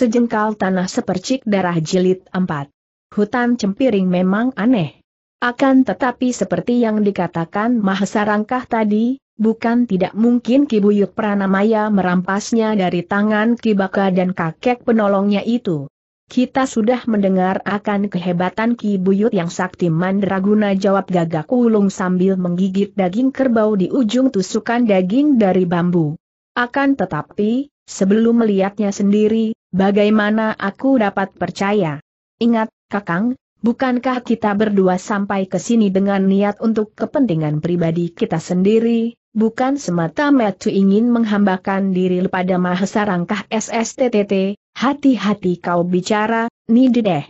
Sejengkal tanah sepercik darah jilid 4. Hutan cempiring memang aneh. Akan tetapi seperti yang dikatakan Mahesa tadi, bukan tidak mungkin Kibuyuk Pranamaya merampasnya dari tangan Kibaka dan kakek penolongnya itu. Kita sudah mendengar akan kehebatan Kibuyut yang sakti mandraguna jawab gagak ulung sambil menggigit daging kerbau di ujung tusukan daging dari bambu. Akan tetapi, sebelum melihatnya sendiri, Bagaimana aku dapat percaya? Ingat, Kakang, bukankah kita berdua sampai ke sini dengan niat untuk kepentingan pribadi kita sendiri, bukan semata-mata ingin menghambakan diri pada mahesa rangkah SSTTT, hati-hati kau bicara, deh.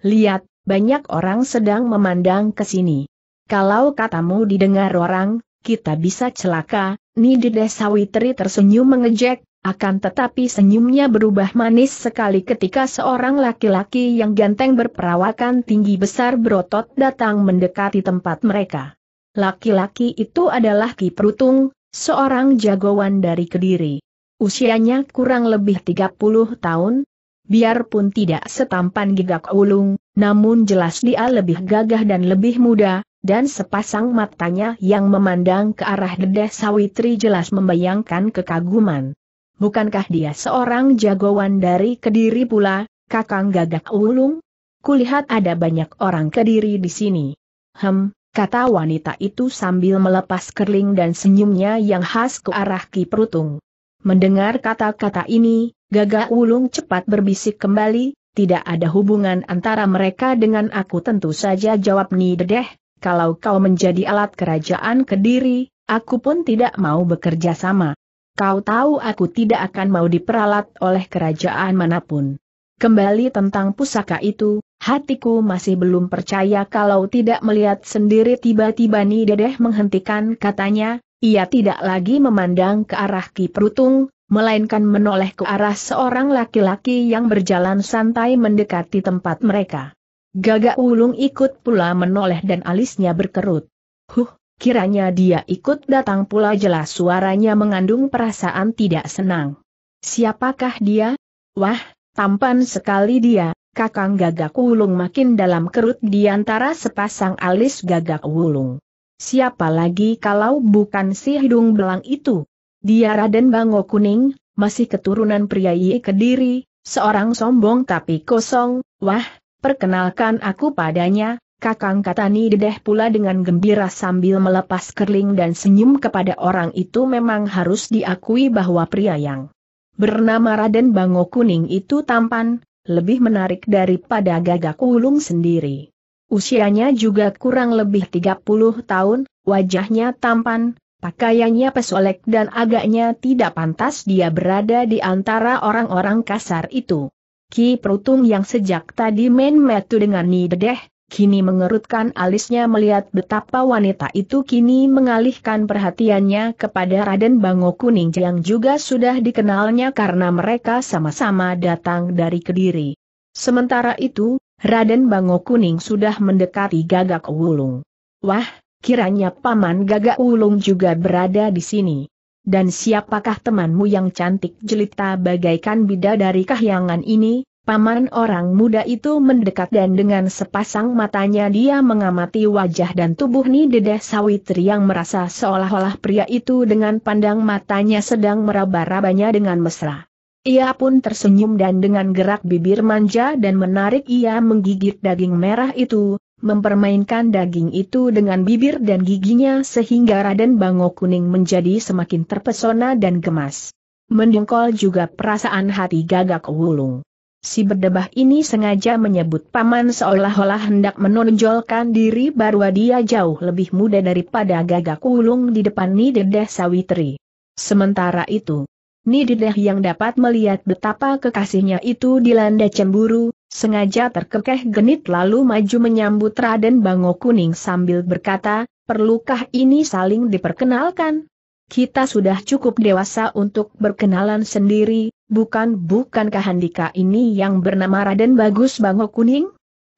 Lihat, banyak orang sedang memandang ke sini. Kalau katamu didengar orang, kita bisa celaka, deh, Sawitri tersenyum mengejek, akan tetapi senyumnya berubah manis sekali ketika seorang laki-laki yang ganteng berperawakan tinggi besar berotot datang mendekati tempat mereka. Laki-laki itu adalah Ki Perutung, seorang jagoan dari Kediri. Usianya kurang lebih 30 tahun, biarpun tidak setampan gigak ulung, namun jelas dia lebih gagah dan lebih muda, dan sepasang matanya yang memandang ke arah Dedeh Sawitri jelas membayangkan kekaguman. Bukankah dia seorang jagoan dari Kediri pula, Kakang Gagak Ulung? Kulihat ada banyak orang Kediri di sini. Hem, kata wanita itu sambil melepas kerling dan senyumnya yang khas ke arah Ki Perutung. Mendengar kata-kata ini, Gagak Ulung cepat berbisik kembali, tidak ada hubungan antara mereka dengan aku tentu saja jawab Ni Dedeh, kalau kau menjadi alat kerajaan Kediri, aku pun tidak mau bekerja sama. Kau tahu aku tidak akan mau diperalat oleh kerajaan manapun. Kembali tentang pusaka itu, hatiku masih belum percaya kalau tidak melihat sendiri tiba-tiba Ni menghentikan katanya, ia tidak lagi memandang ke arah Ki Perutung, melainkan menoleh ke arah seorang laki-laki yang berjalan santai mendekati tempat mereka. Gagak ulung ikut pula menoleh dan alisnya berkerut. Huh, Kiranya dia ikut datang pula jelas suaranya mengandung perasaan tidak senang. Siapakah dia? Wah, tampan sekali dia, kakang gagak wulung makin dalam kerut di antara sepasang alis gagak wulung. Siapa lagi kalau bukan si hidung belang itu? Dia Raden Bango Kuning, masih keturunan pria Kediri, seorang sombong tapi kosong, wah, perkenalkan aku padanya, Kakang Katani dedeh pula dengan gembira sambil melepas kerling dan senyum kepada orang itu memang harus diakui bahwa pria yang bernama Raden Bango Kuning itu tampan, lebih menarik daripada gagak ulung sendiri. Usianya juga kurang lebih 30 tahun, wajahnya tampan, pakaiannya pesolek dan agaknya tidak pantas dia berada di antara orang-orang kasar itu. Ki Prutung yang sejak tadi main metu dengan Nidedeh, kini mengerutkan alisnya melihat betapa wanita itu kini mengalihkan perhatiannya kepada Raden Bango Kuning yang juga sudah dikenalnya karena mereka sama-sama datang dari Kediri. Sementara itu, Raden Bango Kuning sudah mendekati Gagak Wulung. Wah, kiranya Paman Gagak Wulung juga berada di sini. Dan siapakah temanmu yang cantik jelita bagaikan bidadari kahyangan ini? Paman orang muda itu mendekat dan dengan sepasang matanya dia mengamati wajah dan tubuh Nidedeh Sawitri yang merasa seolah-olah pria itu dengan pandang matanya sedang meraba-rabanya dengan mesra. Ia pun tersenyum dan dengan gerak bibir manja dan menarik ia menggigit daging merah itu, mempermainkan daging itu dengan bibir dan giginya sehingga Raden Bango Kuning menjadi semakin terpesona dan gemas. Mendengkol juga perasaan hati gagak wulung. Si berdebah ini sengaja menyebut paman seolah-olah hendak menonjolkan diri baru dia jauh lebih muda daripada gagak ulung di depan Nidedeh Sawitri. Sementara itu, Nidedeh yang dapat melihat betapa kekasihnya itu dilanda cemburu, sengaja terkekeh genit lalu maju menyambut Raden Bango Kuning sambil berkata, perlukah ini saling diperkenalkan? Kita sudah cukup dewasa untuk berkenalan sendiri, Bukan bukankah Handika ini yang bernama Raden Bagus Bango Kuning?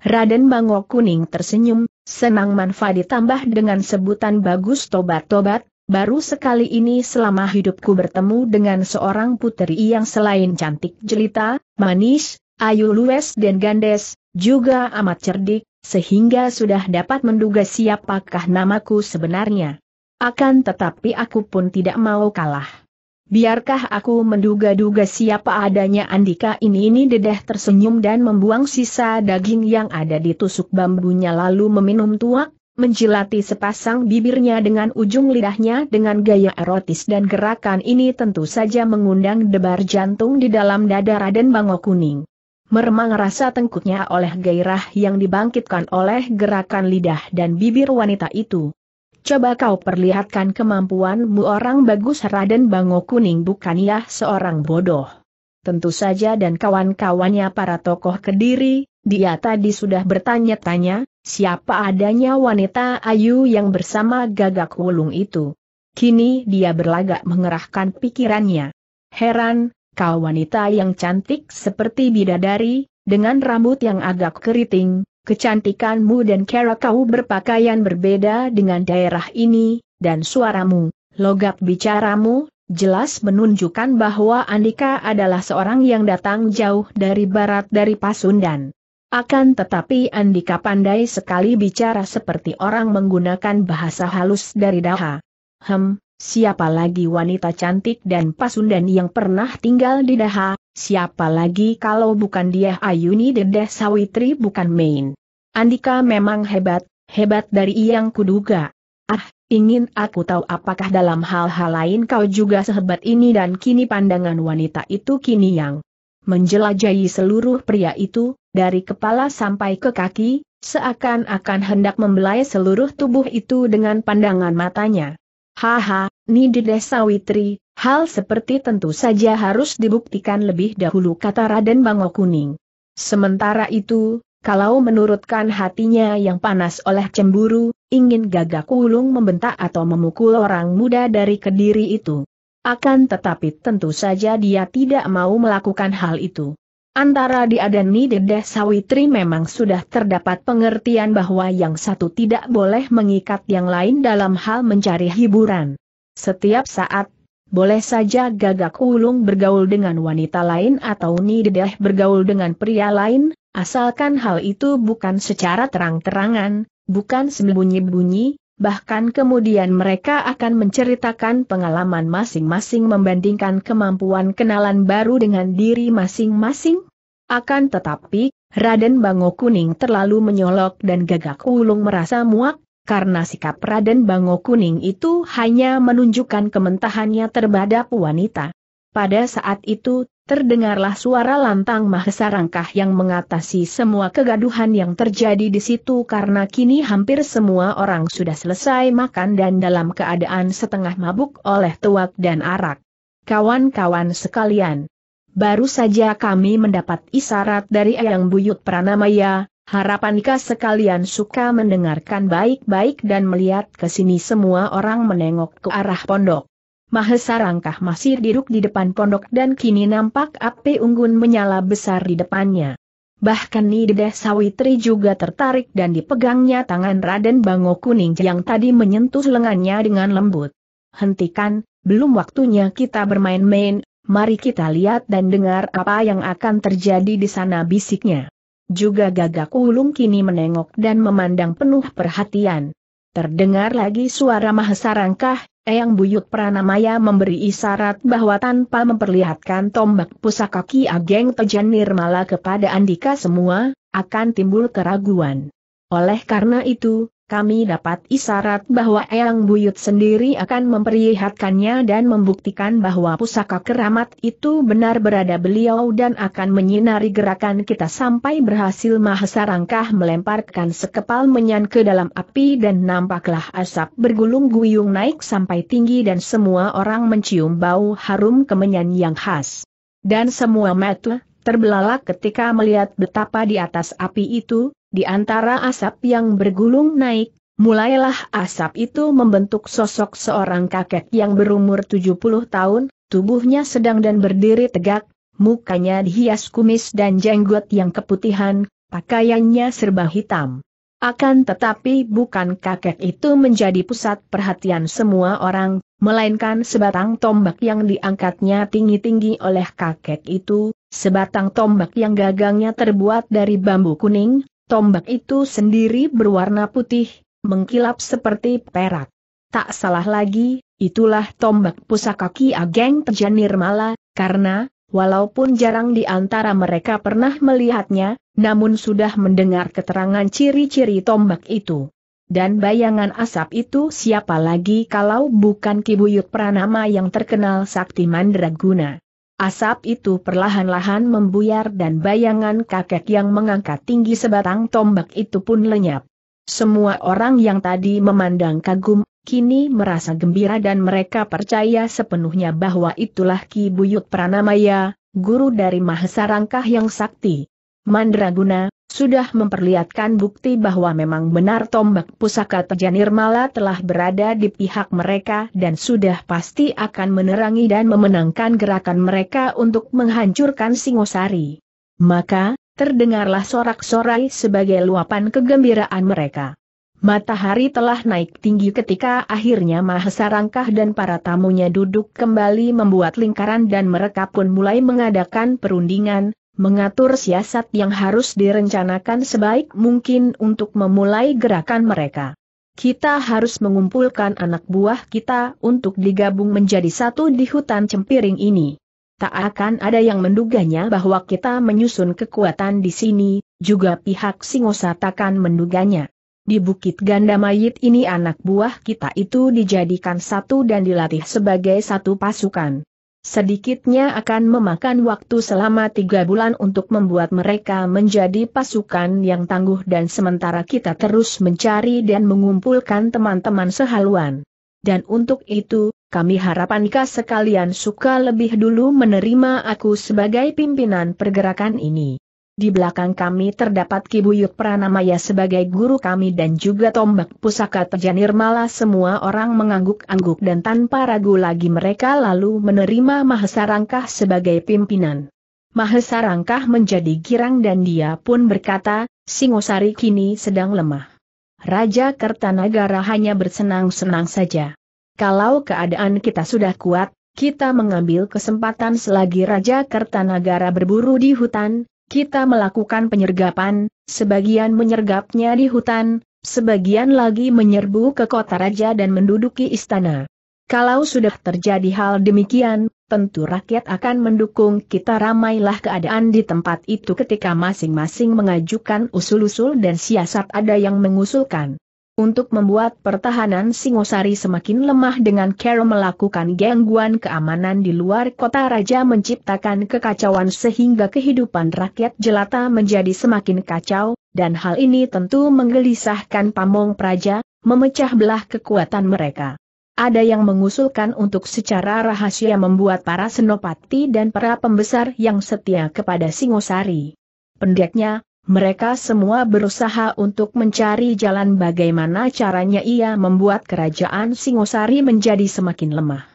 Raden Bango Kuning tersenyum, senang manfaat ditambah dengan sebutan Bagus Tobat-Tobat, baru sekali ini selama hidupku bertemu dengan seorang putri yang selain cantik jelita, manis, ayu luwes dan gandes, juga amat cerdik, sehingga sudah dapat menduga siapakah namaku sebenarnya. Akan tetapi aku pun tidak mau kalah. Biarkah aku menduga-duga siapa adanya Andika ini ini dedeh tersenyum dan membuang sisa daging yang ada di tusuk bambunya lalu meminum tuak, menjilati sepasang bibirnya dengan ujung lidahnya dengan gaya erotis dan gerakan ini tentu saja mengundang debar jantung di dalam dada Raden Bango Kuning. Meremang rasa tengkuknya oleh gairah yang dibangkitkan oleh gerakan lidah dan bibir wanita itu. Coba kau perlihatkan kemampuanmu orang bagus Raden Bango Kuning bukanlah seorang bodoh. Tentu saja dan kawan-kawannya para tokoh kediri, dia tadi sudah bertanya-tanya, siapa adanya wanita ayu yang bersama gagak wulung itu. Kini dia berlagak mengerahkan pikirannya. Heran, kau wanita yang cantik seperti bidadari, dengan rambut yang agak keriting, kecantikanmu dan cara kau berpakaian berbeda dengan daerah ini, dan suaramu, logat bicaramu, jelas menunjukkan bahwa Andika adalah seorang yang datang jauh dari barat dari Pasundan. Akan tetapi Andika pandai sekali bicara seperti orang menggunakan bahasa halus dari daha. Hem, siapa lagi wanita cantik dan Pasundan yang pernah tinggal di daha, Siapa lagi kalau bukan dia Ayuni Dedeh Sawitri bukan main. Andika memang hebat, hebat dari yang kuduga. Ah, ingin aku tahu apakah dalam hal-hal lain kau juga sehebat ini dan kini pandangan wanita itu kini yang menjelajahi seluruh pria itu, dari kepala sampai ke kaki, seakan-akan hendak membelai seluruh tubuh itu dengan pandangan matanya. Haha, ni Dedeh Sawitri, Hal seperti tentu saja harus dibuktikan lebih dahulu kata Raden Bango Kuning. Sementara itu, kalau menurutkan hatinya yang panas oleh cemburu, ingin gagak ulung membentak atau memukul orang muda dari kediri itu. Akan tetapi tentu saja dia tidak mau melakukan hal itu. Antara dia dan Nidedeh Sawitri memang sudah terdapat pengertian bahwa yang satu tidak boleh mengikat yang lain dalam hal mencari hiburan. Setiap saat boleh saja gagak ulung bergaul dengan wanita lain atau nidedeh bergaul dengan pria lain, asalkan hal itu bukan secara terang-terangan, bukan sembunyi-bunyi, bahkan kemudian mereka akan menceritakan pengalaman masing-masing membandingkan kemampuan kenalan baru dengan diri masing-masing. Akan tetapi, Raden Bango Kuning terlalu menyolok dan gagak ulung merasa muak, karena sikap Raden Bango Kuning itu hanya menunjukkan kementahannya terhadap wanita. Pada saat itu, terdengarlah suara lantang Mahesa Rangkah yang mengatasi semua kegaduhan yang terjadi di situ karena kini hampir semua orang sudah selesai makan dan dalam keadaan setengah mabuk oleh tuak dan arak. Kawan-kawan sekalian, baru saja kami mendapat isyarat dari Eyang Buyut Pranamaya, Harapan sekalian suka mendengarkan baik-baik dan melihat ke sini semua orang menengok ke arah pondok. Mahesa masih duduk di depan pondok dan kini nampak api unggun menyala besar di depannya. Bahkan Nideh Sawitri juga tertarik dan dipegangnya tangan Raden Bango Kuning yang tadi menyentuh lengannya dengan lembut. Hentikan, belum waktunya kita bermain-main, mari kita lihat dan dengar apa yang akan terjadi di sana bisiknya. Juga gagak ulung kini menengok dan memandang penuh perhatian. Terdengar lagi suara mahesa rangkah, Eyang Buyut Pranamaya memberi isyarat bahwa tanpa memperlihatkan tombak pusaka Ki Ageng Tejan Nirmala kepada Andika semua, akan timbul keraguan. Oleh karena itu, kami dapat isyarat bahwa Eyang Buyut sendiri akan memperlihatkannya dan membuktikan bahwa pusaka keramat itu benar berada beliau dan akan menyinari gerakan kita sampai berhasil Mahasarangkah melemparkan sekepal menyan ke dalam api dan nampaklah asap bergulung guyung naik sampai tinggi dan semua orang mencium bau harum kemenyan yang khas. Dan semua mata terbelalak ketika melihat betapa di atas api itu, di antara asap yang bergulung naik, mulailah asap itu membentuk sosok seorang kakek yang berumur 70 tahun, tubuhnya sedang dan berdiri tegak, mukanya dihias kumis dan jenggot yang keputihan, pakaiannya serba hitam. Akan tetapi bukan kakek itu menjadi pusat perhatian semua orang, melainkan sebatang tombak yang diangkatnya tinggi-tinggi oleh kakek itu, sebatang tombak yang gagangnya terbuat dari bambu kuning, Tombak itu sendiri berwarna putih, mengkilap seperti perak. Tak salah lagi, itulah tombak pusaka Ki Ageng Tejanirmala, karena, walaupun jarang di antara mereka pernah melihatnya, namun sudah mendengar keterangan ciri-ciri tombak itu. Dan bayangan asap itu siapa lagi kalau bukan Ki Kibuyut Pranama yang terkenal sakti mandraguna. Asap itu perlahan-lahan membuyar dan bayangan kakek yang mengangkat tinggi sebatang tombak itu pun lenyap. Semua orang yang tadi memandang kagum, kini merasa gembira dan mereka percaya sepenuhnya bahwa itulah Ki Buyut Pranamaya, guru dari Mahesarangkah yang sakti. Mandraguna, sudah memperlihatkan bukti bahwa memang benar tombak pusaka Tejan Nirmala telah berada di pihak mereka dan sudah pasti akan menerangi dan memenangkan gerakan mereka untuk menghancurkan Singosari. Maka, terdengarlah sorak-sorai sebagai luapan kegembiraan mereka. Matahari telah naik tinggi ketika akhirnya Mahesa dan para tamunya duduk kembali membuat lingkaran dan mereka pun mulai mengadakan perundingan, mengatur siasat yang harus direncanakan sebaik mungkin untuk memulai gerakan mereka. Kita harus mengumpulkan anak buah kita untuk digabung menjadi satu di hutan cempiring ini. Tak akan ada yang menduganya bahwa kita menyusun kekuatan di sini, juga pihak takkan menduganya. Di Bukit Ganda Mayit ini anak buah kita itu dijadikan satu dan dilatih sebagai satu pasukan sedikitnya akan memakan waktu selama tiga bulan untuk membuat mereka menjadi pasukan yang tangguh dan sementara kita terus mencari dan mengumpulkan teman-teman sehaluan. Dan untuk itu, kami harapankah sekalian suka lebih dulu menerima aku sebagai pimpinan pergerakan ini. Di belakang kami terdapat Kibuyut Pranamaya sebagai guru kami dan juga tombak pusaka Tejanir Mala semua orang mengangguk-angguk dan tanpa ragu lagi mereka lalu menerima Mahesarangkah sebagai pimpinan. Mahesarangkah menjadi girang dan dia pun berkata, Singosari kini sedang lemah. Raja Kertanagara hanya bersenang-senang saja. Kalau keadaan kita sudah kuat, kita mengambil kesempatan selagi Raja Kertanagara berburu di hutan, kita melakukan penyergapan, sebagian menyergapnya di hutan, sebagian lagi menyerbu ke kota raja dan menduduki istana. Kalau sudah terjadi hal demikian, tentu rakyat akan mendukung kita ramailah keadaan di tempat itu ketika masing-masing mengajukan usul-usul dan siasat ada yang mengusulkan untuk membuat pertahanan Singosari semakin lemah dengan Carol melakukan gangguan keamanan di luar kota raja menciptakan kekacauan sehingga kehidupan rakyat jelata menjadi semakin kacau, dan hal ini tentu menggelisahkan pamong praja, memecah belah kekuatan mereka. Ada yang mengusulkan untuk secara rahasia membuat para senopati dan para pembesar yang setia kepada Singosari. Pendeknya, mereka semua berusaha untuk mencari jalan bagaimana caranya ia membuat kerajaan Singosari menjadi semakin lemah.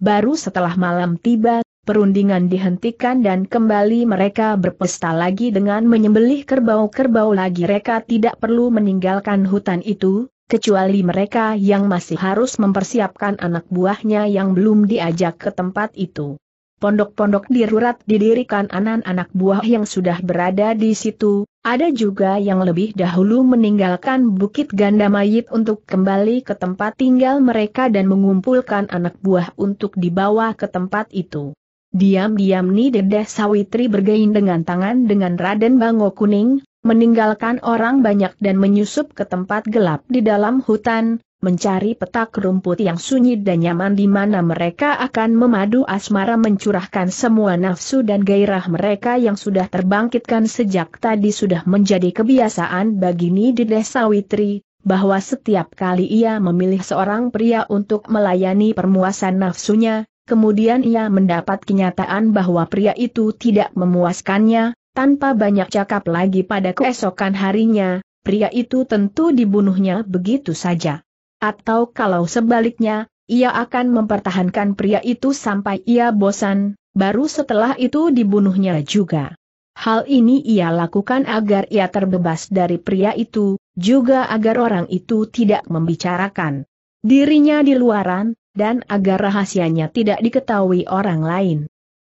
Baru setelah malam tiba, perundingan dihentikan dan kembali mereka berpesta lagi dengan menyembelih kerbau-kerbau lagi. Mereka tidak perlu meninggalkan hutan itu, kecuali mereka yang masih harus mempersiapkan anak buahnya yang belum diajak ke tempat itu. Pondok-pondok di didirikan anak-anak buah yang sudah berada di situ, ada juga yang lebih dahulu meninggalkan Bukit ganda mayit untuk kembali ke tempat tinggal mereka dan mengumpulkan anak buah untuk dibawa ke tempat itu. Diam-diam Ni Sawitri bergain dengan tangan dengan Raden Bango Kuning, meninggalkan orang banyak dan menyusup ke tempat gelap di dalam hutan, mencari petak rumput yang sunyi dan nyaman di mana mereka akan memadu asmara mencurahkan semua nafsu dan gairah mereka yang sudah terbangkitkan sejak tadi sudah menjadi kebiasaan bagi desa Witri, bahwa setiap kali ia memilih seorang pria untuk melayani permuasan nafsunya, kemudian ia mendapat kenyataan bahwa pria itu tidak memuaskannya, tanpa banyak cakap lagi pada keesokan harinya, pria itu tentu dibunuhnya begitu saja. Atau kalau sebaliknya, ia akan mempertahankan pria itu sampai ia bosan, baru setelah itu dibunuhnya juga. Hal ini ia lakukan agar ia terbebas dari pria itu, juga agar orang itu tidak membicarakan dirinya di luaran, dan agar rahasianya tidak diketahui orang lain.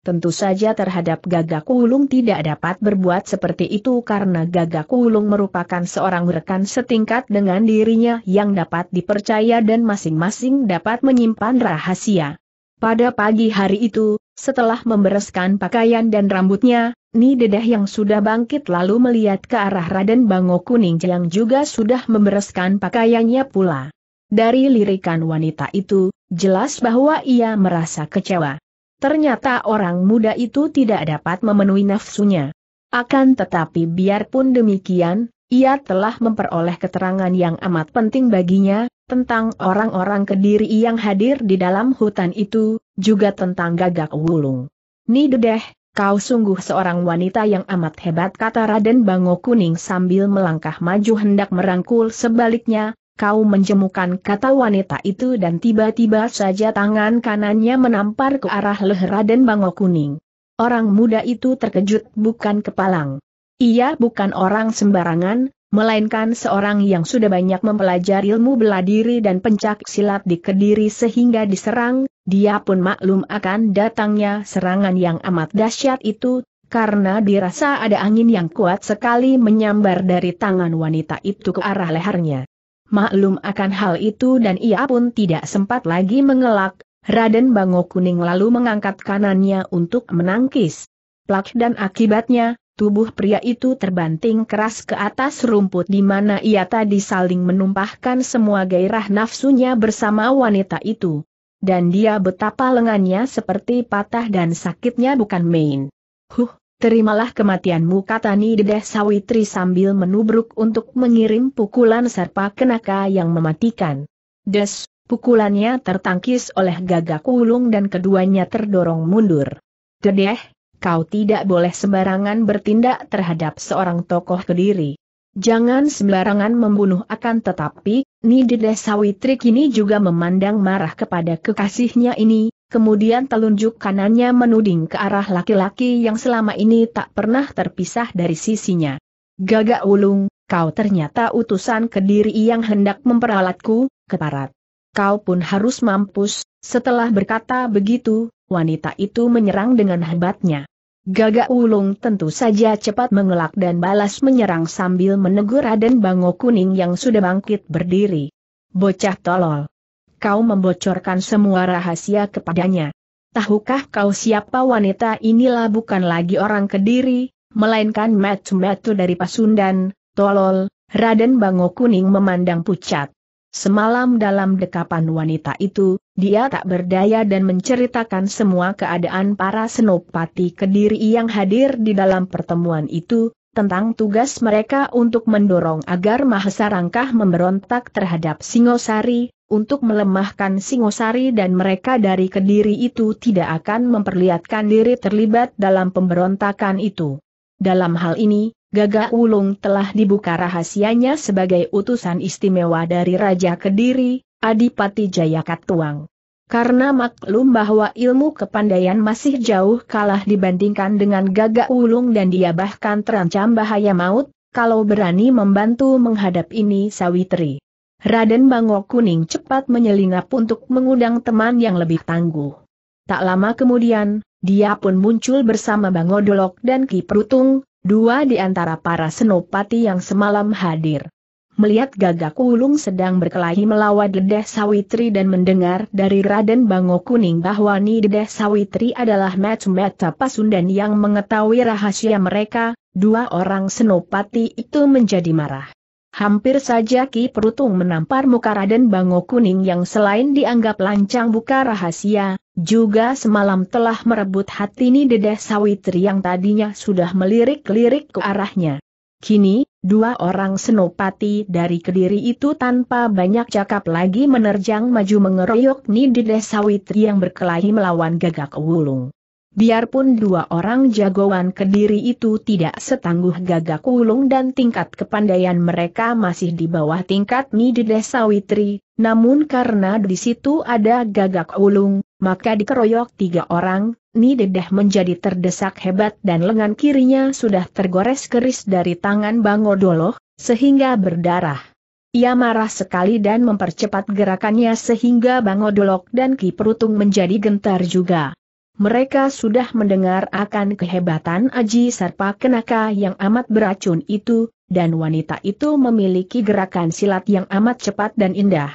Tentu saja terhadap Gagak Wulung tidak dapat berbuat seperti itu karena Gagak Wulung merupakan seorang rekan setingkat dengan dirinya yang dapat dipercaya dan masing-masing dapat menyimpan rahasia. Pada pagi hari itu, setelah membereskan pakaian dan rambutnya, Ni yang sudah bangkit lalu melihat ke arah Raden Bango Kuning yang juga sudah membereskan pakaiannya pula. Dari lirikan wanita itu, jelas bahwa ia merasa kecewa. Ternyata orang muda itu tidak dapat memenuhi nafsunya. Akan tetapi biarpun demikian, ia telah memperoleh keterangan yang amat penting baginya, tentang orang-orang kediri yang hadir di dalam hutan itu, juga tentang gagak wulung. Nidedeh, kau sungguh seorang wanita yang amat hebat kata Raden Bango Kuning sambil melangkah maju hendak merangkul sebaliknya, kau menjemukan kata wanita itu dan tiba-tiba saja tangan kanannya menampar ke arah leher Raden Bango Kuning. Orang muda itu terkejut bukan kepalang. Ia bukan orang sembarangan, melainkan seorang yang sudah banyak mempelajari ilmu bela diri dan pencak silat di Kediri sehingga diserang, dia pun maklum akan datangnya serangan yang amat dahsyat itu, karena dirasa ada angin yang kuat sekali menyambar dari tangan wanita itu ke arah lehernya maklum akan hal itu dan ia pun tidak sempat lagi mengelak, Raden Bango Kuning lalu mengangkat kanannya untuk menangkis. Plak dan akibatnya, tubuh pria itu terbanting keras ke atas rumput di mana ia tadi saling menumpahkan semua gairah nafsunya bersama wanita itu. Dan dia betapa lengannya seperti patah dan sakitnya bukan main. Huh, Terimalah kematianmu kata Nideh Sawitri sambil menubruk untuk mengirim pukulan serpa kenaka yang mematikan. Des, pukulannya tertangkis oleh gagak ulung dan keduanya terdorong mundur. Dedeh, kau tidak boleh sembarangan bertindak terhadap seorang tokoh kediri. Jangan sembarangan membunuh akan tetapi, Nideh Sawitri kini juga memandang marah kepada kekasihnya ini, kemudian telunjuk kanannya menuding ke arah laki-laki yang selama ini tak pernah terpisah dari sisinya. Gagak ulung, kau ternyata utusan kediri yang hendak memperalatku, keparat. Kau pun harus mampus, setelah berkata begitu, wanita itu menyerang dengan hebatnya. Gagak Ulung tentu saja cepat mengelak dan balas menyerang sambil menegur Raden Bango Kuning yang sudah bangkit berdiri. Bocah tolol kau membocorkan semua rahasia kepadanya. Tahukah kau siapa wanita inilah bukan lagi orang kediri, melainkan metu-metu dari Pasundan, tolol, Raden Bango Kuning memandang pucat. Semalam dalam dekapan wanita itu, dia tak berdaya dan menceritakan semua keadaan para senopati kediri yang hadir di dalam pertemuan itu, tentang tugas mereka untuk mendorong agar Mahesa Rangkah memberontak terhadap Singosari, untuk melemahkan Singosari dan mereka dari Kediri itu tidak akan memperlihatkan diri terlibat dalam pemberontakan itu. Dalam hal ini, Gagak Wulung telah dibuka rahasianya sebagai utusan istimewa dari Raja Kediri, Adipati Jayakatwang. Karena maklum bahwa ilmu kepandaian masih jauh kalah dibandingkan dengan gagak ulung dan dia bahkan terancam bahaya maut, kalau berani membantu menghadap ini Sawitri. Raden Bango Kuning cepat menyelinap untuk mengundang teman yang lebih tangguh. Tak lama kemudian, dia pun muncul bersama Bango Dolok dan Ki Perutung, dua di antara para senopati yang semalam hadir. Melihat gagak ulung sedang berkelahi melawan Dedeh Sawitri dan mendengar dari Raden Bango Kuning bahwa Ni Dedeh Sawitri adalah match-match Pasundan yang mengetahui rahasia mereka, dua orang senopati itu menjadi marah. Hampir saja Ki Perutung menampar muka Raden Bango Kuning yang selain dianggap lancang buka rahasia, juga semalam telah merebut hati ini Dedeh Sawitri yang tadinya sudah melirik-lirik ke arahnya. Kini, dua orang senopati dari Kediri itu tanpa banyak cakap lagi menerjang maju mengeroyok dedeh Sawitri yang berkelahi melawan Gagak Wulung. Biarpun dua orang jagoan kediri itu tidak setangguh gagak ulung dan tingkat kepandaian mereka masih di bawah tingkat Nidi Desa Witri, namun karena di situ ada gagak ulung, maka dikeroyok tiga orang, Nidedeh menjadi terdesak hebat dan lengan kirinya sudah tergores keris dari tangan Bangodoloh, sehingga berdarah. Ia marah sekali dan mempercepat gerakannya sehingga Bangodolok dan Ki Perutung menjadi gentar juga mereka sudah mendengar akan kehebatan Aji serpa Kenaka yang amat beracun itu, dan wanita itu memiliki gerakan silat yang amat cepat dan indah.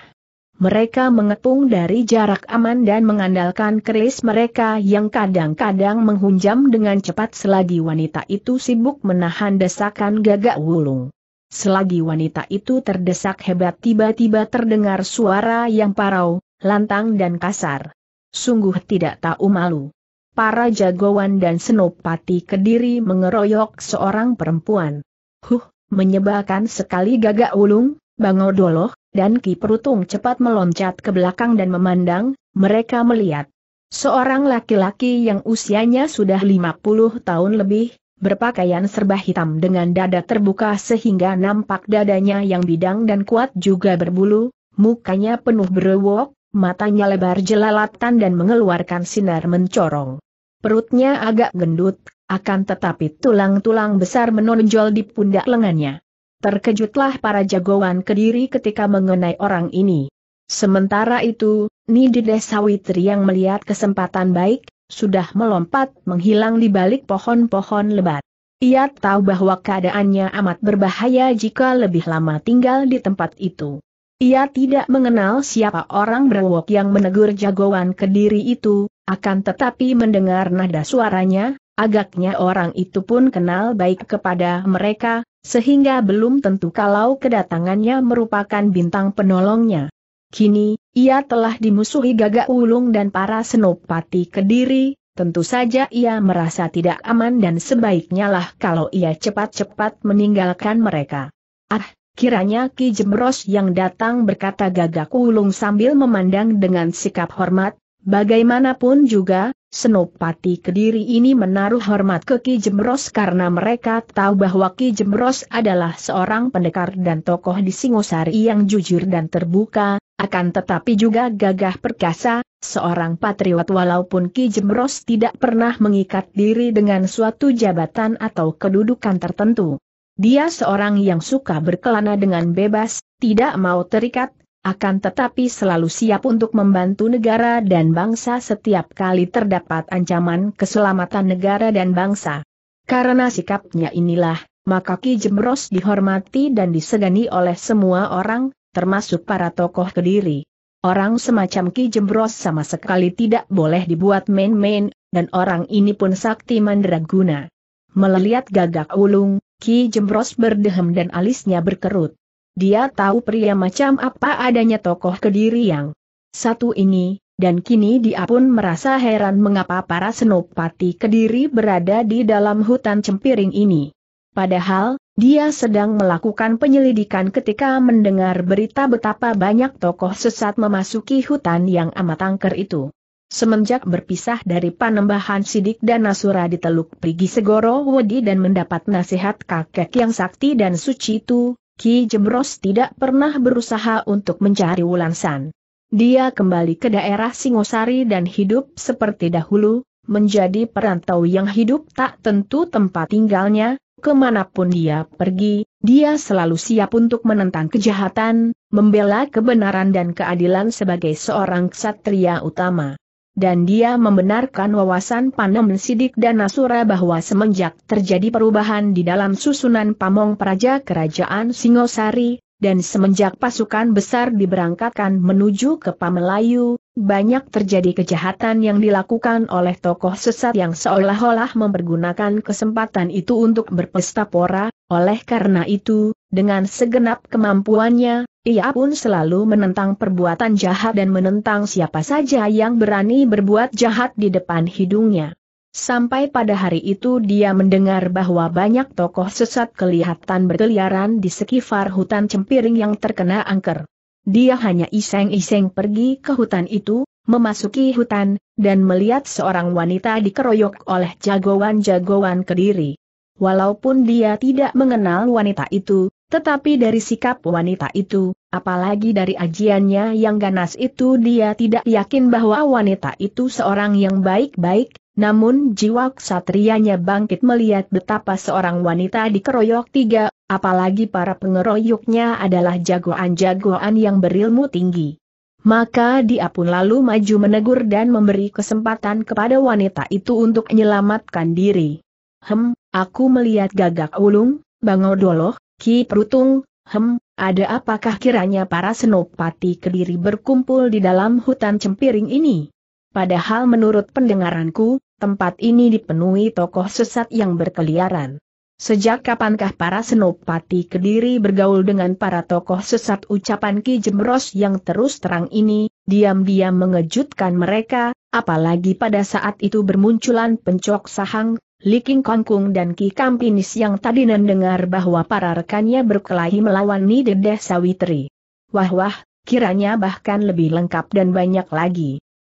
Mereka mengepung dari jarak aman dan mengandalkan keris mereka yang kadang-kadang menghunjam dengan cepat selagi wanita itu sibuk menahan desakan gagak wulung. Selagi wanita itu terdesak hebat tiba-tiba terdengar suara yang parau, lantang dan kasar sungguh tidak tahu malu. Para jagoan dan senopati kediri mengeroyok seorang perempuan. Huh, menyebalkan sekali gagak ulung, bangodoloh, dan Ki Perutung cepat meloncat ke belakang dan memandang, mereka melihat. Seorang laki-laki yang usianya sudah 50 tahun lebih, berpakaian serba hitam dengan dada terbuka sehingga nampak dadanya yang bidang dan kuat juga berbulu, mukanya penuh berewok, matanya lebar jelalatan dan mengeluarkan sinar mencorong. Perutnya agak gendut, akan tetapi tulang-tulang besar menonjol di pundak lengannya. Terkejutlah para jagoan kediri ketika mengenai orang ini. Sementara itu, Nidide Sawitri yang melihat kesempatan baik, sudah melompat menghilang di balik pohon-pohon lebat. Ia tahu bahwa keadaannya amat berbahaya jika lebih lama tinggal di tempat itu. Ia tidak mengenal siapa orang berwok yang menegur jagoan kediri itu, akan tetapi mendengar nada suaranya, agaknya orang itu pun kenal baik kepada mereka, sehingga belum tentu kalau kedatangannya merupakan bintang penolongnya. Kini, ia telah dimusuhi gagak ulung dan para senopati kediri, tentu saja ia merasa tidak aman dan sebaiknya lah kalau ia cepat-cepat meninggalkan mereka. Ah, Kiranya Ki Jemros yang datang berkata gagak ulung sambil memandang dengan sikap hormat, bagaimanapun juga, Senopati Kediri ini menaruh hormat ke Ki Jemros karena mereka tahu bahwa Ki Jemros adalah seorang pendekar dan tokoh di Singosari yang jujur dan terbuka, akan tetapi juga gagah perkasa, seorang patriot walaupun Ki Jemros tidak pernah mengikat diri dengan suatu jabatan atau kedudukan tertentu. Dia seorang yang suka berkelana dengan bebas, tidak mau terikat, akan tetapi selalu siap untuk membantu negara dan bangsa setiap kali terdapat ancaman keselamatan negara dan bangsa. Karena sikapnya inilah, maka Ki Jemros dihormati dan disegani oleh semua orang, termasuk para tokoh Kediri. Orang semacam Ki Jembros sama sekali tidak boleh dibuat main-main, dan orang ini pun sakti mandraguna. Melihat gagak ulung, Ki Jembros berdehem dan alisnya berkerut. Dia tahu pria macam apa adanya tokoh kediri yang satu ini, dan kini dia pun merasa heran mengapa para senopati kediri berada di dalam hutan cempiring ini. Padahal, dia sedang melakukan penyelidikan ketika mendengar berita betapa banyak tokoh sesat memasuki hutan yang amat angker itu. Semenjak berpisah dari panembahan Sidik dan Nasura di Teluk Prigi Segoro Wedi dan mendapat nasihat kakek yang sakti dan suci itu, Ki Jebros tidak pernah berusaha untuk mencari Wulansan. Dia kembali ke daerah Singosari dan hidup seperti dahulu, menjadi perantau yang hidup tak tentu tempat tinggalnya, kemanapun dia pergi, dia selalu siap untuk menentang kejahatan, membela kebenaran dan keadilan sebagai seorang ksatria utama dan dia membenarkan wawasan Panem Sidik dan Nasura bahwa semenjak terjadi perubahan di dalam susunan pamong praja kerajaan Singosari, dan semenjak pasukan besar diberangkatkan menuju ke Pamelayu, banyak terjadi kejahatan yang dilakukan oleh tokoh sesat yang seolah-olah mempergunakan kesempatan itu untuk berpesta pora, oleh karena itu, dengan segenap kemampuannya, ia pun selalu menentang perbuatan jahat dan menentang siapa saja yang berani berbuat jahat di depan hidungnya. Sampai pada hari itu dia mendengar bahwa banyak tokoh sesat kelihatan berkeliaran di sekitar hutan cempiring yang terkena angker. Dia hanya iseng-iseng pergi ke hutan itu, memasuki hutan, dan melihat seorang wanita dikeroyok oleh jagoan-jagoan kediri. Walaupun dia tidak mengenal wanita itu, tetapi dari sikap wanita itu, apalagi dari ajiannya yang ganas itu dia tidak yakin bahwa wanita itu seorang yang baik-baik, namun jiwa ksatrianya bangkit melihat betapa seorang wanita dikeroyok tiga, apalagi para pengeroyoknya adalah jagoan-jagoan yang berilmu tinggi. Maka dia pun lalu maju menegur dan memberi kesempatan kepada wanita itu untuk menyelamatkan diri. Hem, aku melihat gagak ulung, bangodoloh. Ki Perutung, hem, ada apakah kiranya para senopati kediri berkumpul di dalam hutan cempiring ini? Padahal menurut pendengaranku, tempat ini dipenuhi tokoh sesat yang berkeliaran. Sejak kapankah para senopati kediri bergaul dengan para tokoh sesat ucapan Ki Jemros yang terus terang ini, diam-diam mengejutkan mereka, apalagi pada saat itu bermunculan pencok sahang, Liking Kongkung dan Ki Kampinis yang tadi mendengar bahwa para rekannya berkelahi melawan Dedeh Sawitri. Wah-wah, kiranya bahkan lebih lengkap dan banyak lagi.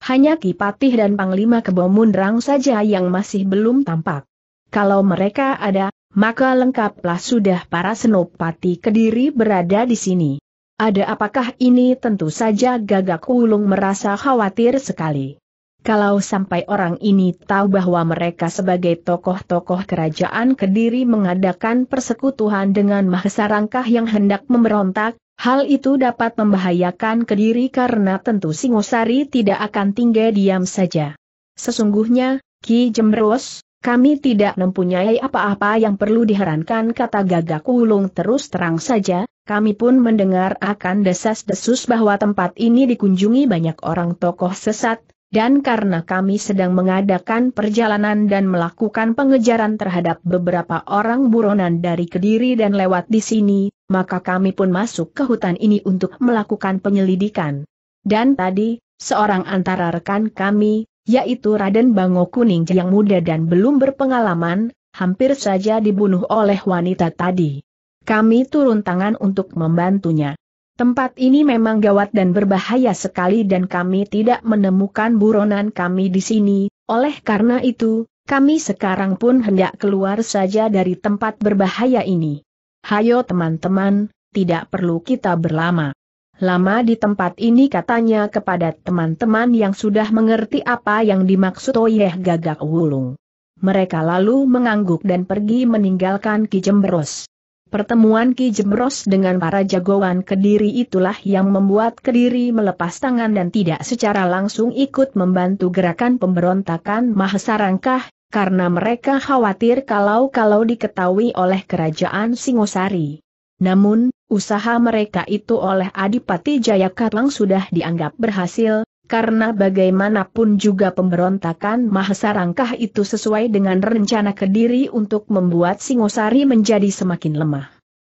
Hanya Ki Patih dan Panglima Kebomundrang saja yang masih belum tampak. Kalau mereka ada, maka lengkaplah sudah para senopati kediri berada di sini. Ada apakah ini tentu saja gagak ulung merasa khawatir sekali. Kalau sampai orang ini tahu bahwa mereka sebagai tokoh-tokoh kerajaan Kediri mengadakan persekutuan dengan Mahesa Rangkah yang hendak memberontak, hal itu dapat membahayakan Kediri karena tentu Singosari tidak akan tinggal diam saja. Sesungguhnya, Ki Jemberos, kami tidak mempunyai apa-apa yang perlu diherankan kata gagak ulung terus terang saja, kami pun mendengar akan desas-desus bahwa tempat ini dikunjungi banyak orang tokoh sesat, dan karena kami sedang mengadakan perjalanan dan melakukan pengejaran terhadap beberapa orang buronan dari Kediri dan lewat di sini, maka kami pun masuk ke hutan ini untuk melakukan penyelidikan. Dan tadi, seorang antara rekan kami, yaitu Raden Bango Kuning yang muda dan belum berpengalaman, hampir saja dibunuh oleh wanita tadi. Kami turun tangan untuk membantunya. Tempat ini memang gawat dan berbahaya sekali dan kami tidak menemukan buronan kami di sini, oleh karena itu, kami sekarang pun hendak keluar saja dari tempat berbahaya ini. Hayo teman-teman, tidak perlu kita berlama. Lama di tempat ini katanya kepada teman-teman yang sudah mengerti apa yang dimaksud oleh Gagak Wulung. Mereka lalu mengangguk dan pergi meninggalkan Kijemberos. Pertemuan Ki Jemros dengan para jagoan Kediri itulah yang membuat Kediri melepas tangan dan tidak secara langsung ikut membantu gerakan pemberontakan Mahasarangkah, karena mereka khawatir kalau-kalau diketahui oleh kerajaan Singosari. Namun, usaha mereka itu oleh Adipati Jayakatlang sudah dianggap berhasil, karena bagaimanapun juga pemberontakan Mahasarangkah itu sesuai dengan rencana Kediri untuk membuat Singosari menjadi semakin lemah.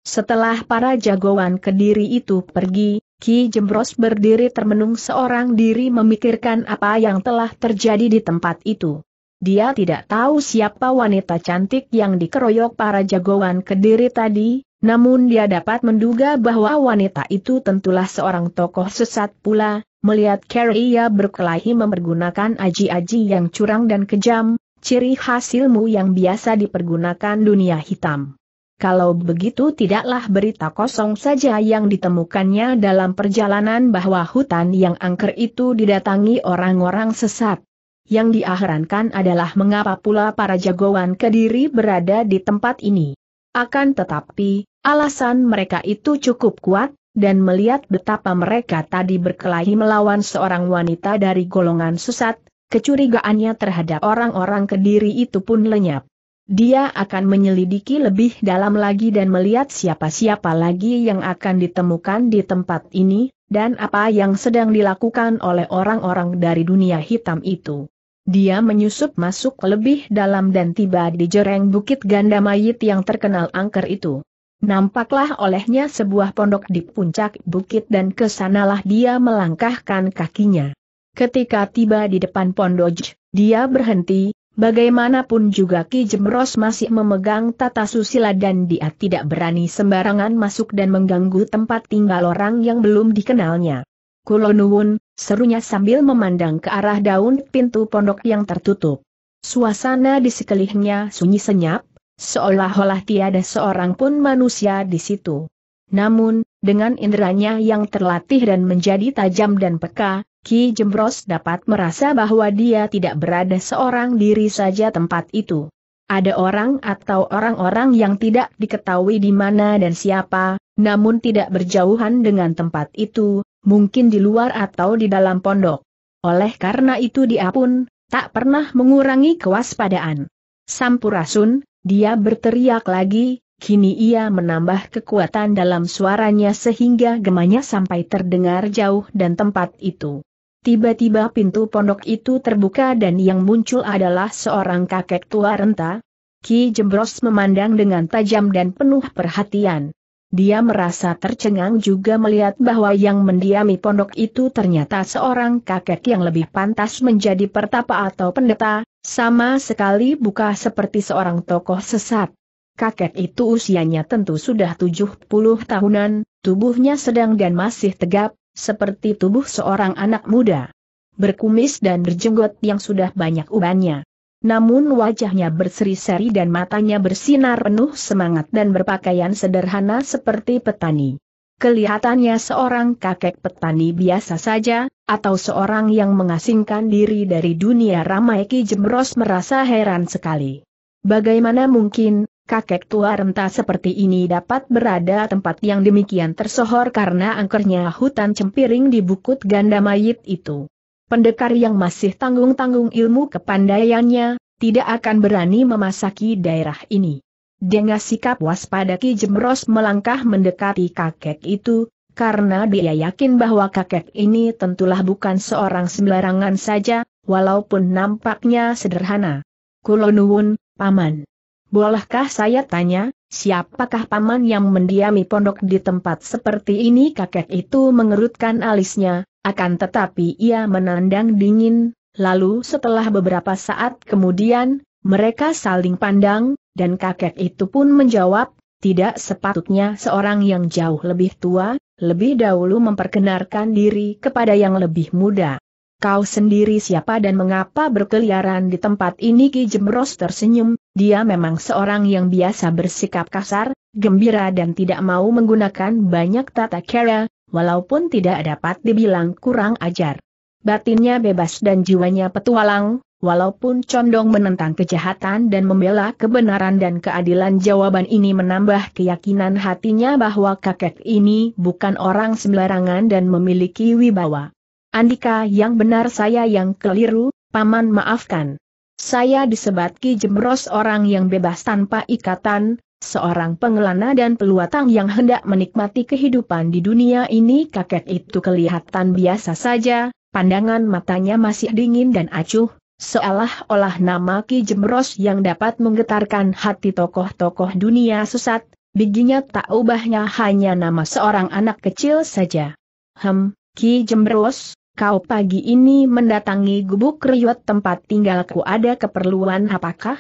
Setelah para jagoan Kediri itu pergi, Ki Jembros berdiri termenung seorang diri memikirkan apa yang telah terjadi di tempat itu. Dia tidak tahu siapa wanita cantik yang dikeroyok para jagoan Kediri tadi, namun dia dapat menduga bahwa wanita itu tentulah seorang tokoh sesat pula, Melihat Carrie ia berkelahi mempergunakan aji-aji yang curang dan kejam, ciri khas ilmu yang biasa dipergunakan dunia hitam. Kalau begitu tidaklah berita kosong saja yang ditemukannya dalam perjalanan bahwa hutan yang angker itu didatangi orang-orang sesat. Yang diaherankan adalah mengapa pula para jagoan kediri berada di tempat ini. Akan tetapi, alasan mereka itu cukup kuat, dan melihat betapa mereka tadi berkelahi melawan seorang wanita dari golongan sesat, kecurigaannya terhadap orang-orang kediri itu pun lenyap. Dia akan menyelidiki lebih dalam lagi dan melihat siapa-siapa lagi yang akan ditemukan di tempat ini, dan apa yang sedang dilakukan oleh orang-orang dari dunia hitam itu. Dia menyusup masuk lebih dalam dan tiba di jereng Bukit ganda mayit yang terkenal angker itu. Nampaklah olehnya sebuah pondok di puncak bukit dan kesanalah dia melangkahkan kakinya. Ketika tiba di depan pondok, dia berhenti, bagaimanapun juga Ki Jemros masih memegang tata susila dan dia tidak berani sembarangan masuk dan mengganggu tempat tinggal orang yang belum dikenalnya. Kulonuun, serunya sambil memandang ke arah daun pintu pondok yang tertutup. Suasana di sekelilingnya sunyi senyap, seolah-olah tiada seorang pun manusia di situ. Namun, dengan inderanya yang terlatih dan menjadi tajam dan peka, Ki Jembros dapat merasa bahwa dia tidak berada seorang diri saja tempat itu. Ada orang atau orang-orang yang tidak diketahui di mana dan siapa, namun tidak berjauhan dengan tempat itu, mungkin di luar atau di dalam pondok. Oleh karena itu dia pun, tak pernah mengurangi kewaspadaan. Sampurasun, dia berteriak lagi, kini ia menambah kekuatan dalam suaranya sehingga gemanya sampai terdengar jauh dan tempat itu. Tiba-tiba pintu pondok itu terbuka dan yang muncul adalah seorang kakek tua renta. Ki Jembros memandang dengan tajam dan penuh perhatian. Dia merasa tercengang juga melihat bahwa yang mendiami pondok itu ternyata seorang kakek yang lebih pantas menjadi pertapa atau pendeta, sama sekali buka seperti seorang tokoh sesat. Kakek itu usianya tentu sudah 70 tahunan, tubuhnya sedang dan masih tegap, seperti tubuh seorang anak muda. Berkumis dan berjenggot yang sudah banyak ubannya. Namun wajahnya berseri-seri dan matanya bersinar penuh semangat dan berpakaian sederhana seperti petani kelihatannya seorang kakek petani biasa saja, atau seorang yang mengasingkan diri dari dunia ramai Ki merasa heran sekali. Bagaimana mungkin, kakek tua renta seperti ini dapat berada tempat yang demikian tersohor karena angkernya hutan cempiring di bukut mayit itu. Pendekar yang masih tanggung-tanggung ilmu kepandaiannya, tidak akan berani memasaki daerah ini. Dengan sikap waspada Ki Jemros melangkah mendekati kakek itu, karena dia yakin bahwa kakek ini tentulah bukan seorang sembarangan saja, walaupun nampaknya sederhana. Kulonuwun, Paman. Bolehkah saya tanya, siapakah Paman yang mendiami pondok di tempat seperti ini? Kakek itu mengerutkan alisnya, akan tetapi ia menandang dingin, lalu setelah beberapa saat kemudian, mereka saling pandang, dan kakek itu pun menjawab, tidak sepatutnya seorang yang jauh lebih tua, lebih dahulu memperkenalkan diri kepada yang lebih muda. Kau sendiri siapa dan mengapa berkeliaran di tempat ini Ki Jemros tersenyum, dia memang seorang yang biasa bersikap kasar, gembira dan tidak mau menggunakan banyak tata kera, walaupun tidak dapat dibilang kurang ajar. Batinnya bebas dan jiwanya petualang, Walaupun condong menentang kejahatan dan membela kebenaran dan keadilan jawaban ini menambah keyakinan hatinya bahwa kakek ini bukan orang sembarangan dan memiliki wibawa. Andika yang benar saya yang keliru, paman maafkan. Saya disebat Ki Jemros orang yang bebas tanpa ikatan, seorang pengelana dan peluatang yang hendak menikmati kehidupan di dunia ini kakek itu kelihatan biasa saja, pandangan matanya masih dingin dan acuh, Seolah-olah nama Ki Jemros yang dapat menggetarkan hati tokoh-tokoh dunia sesat, bijinya tak ubahnya hanya nama seorang anak kecil saja. Hem, Ki Jemros, kau pagi ini mendatangi gubuk riwet tempat tinggalku ada keperluan apakah?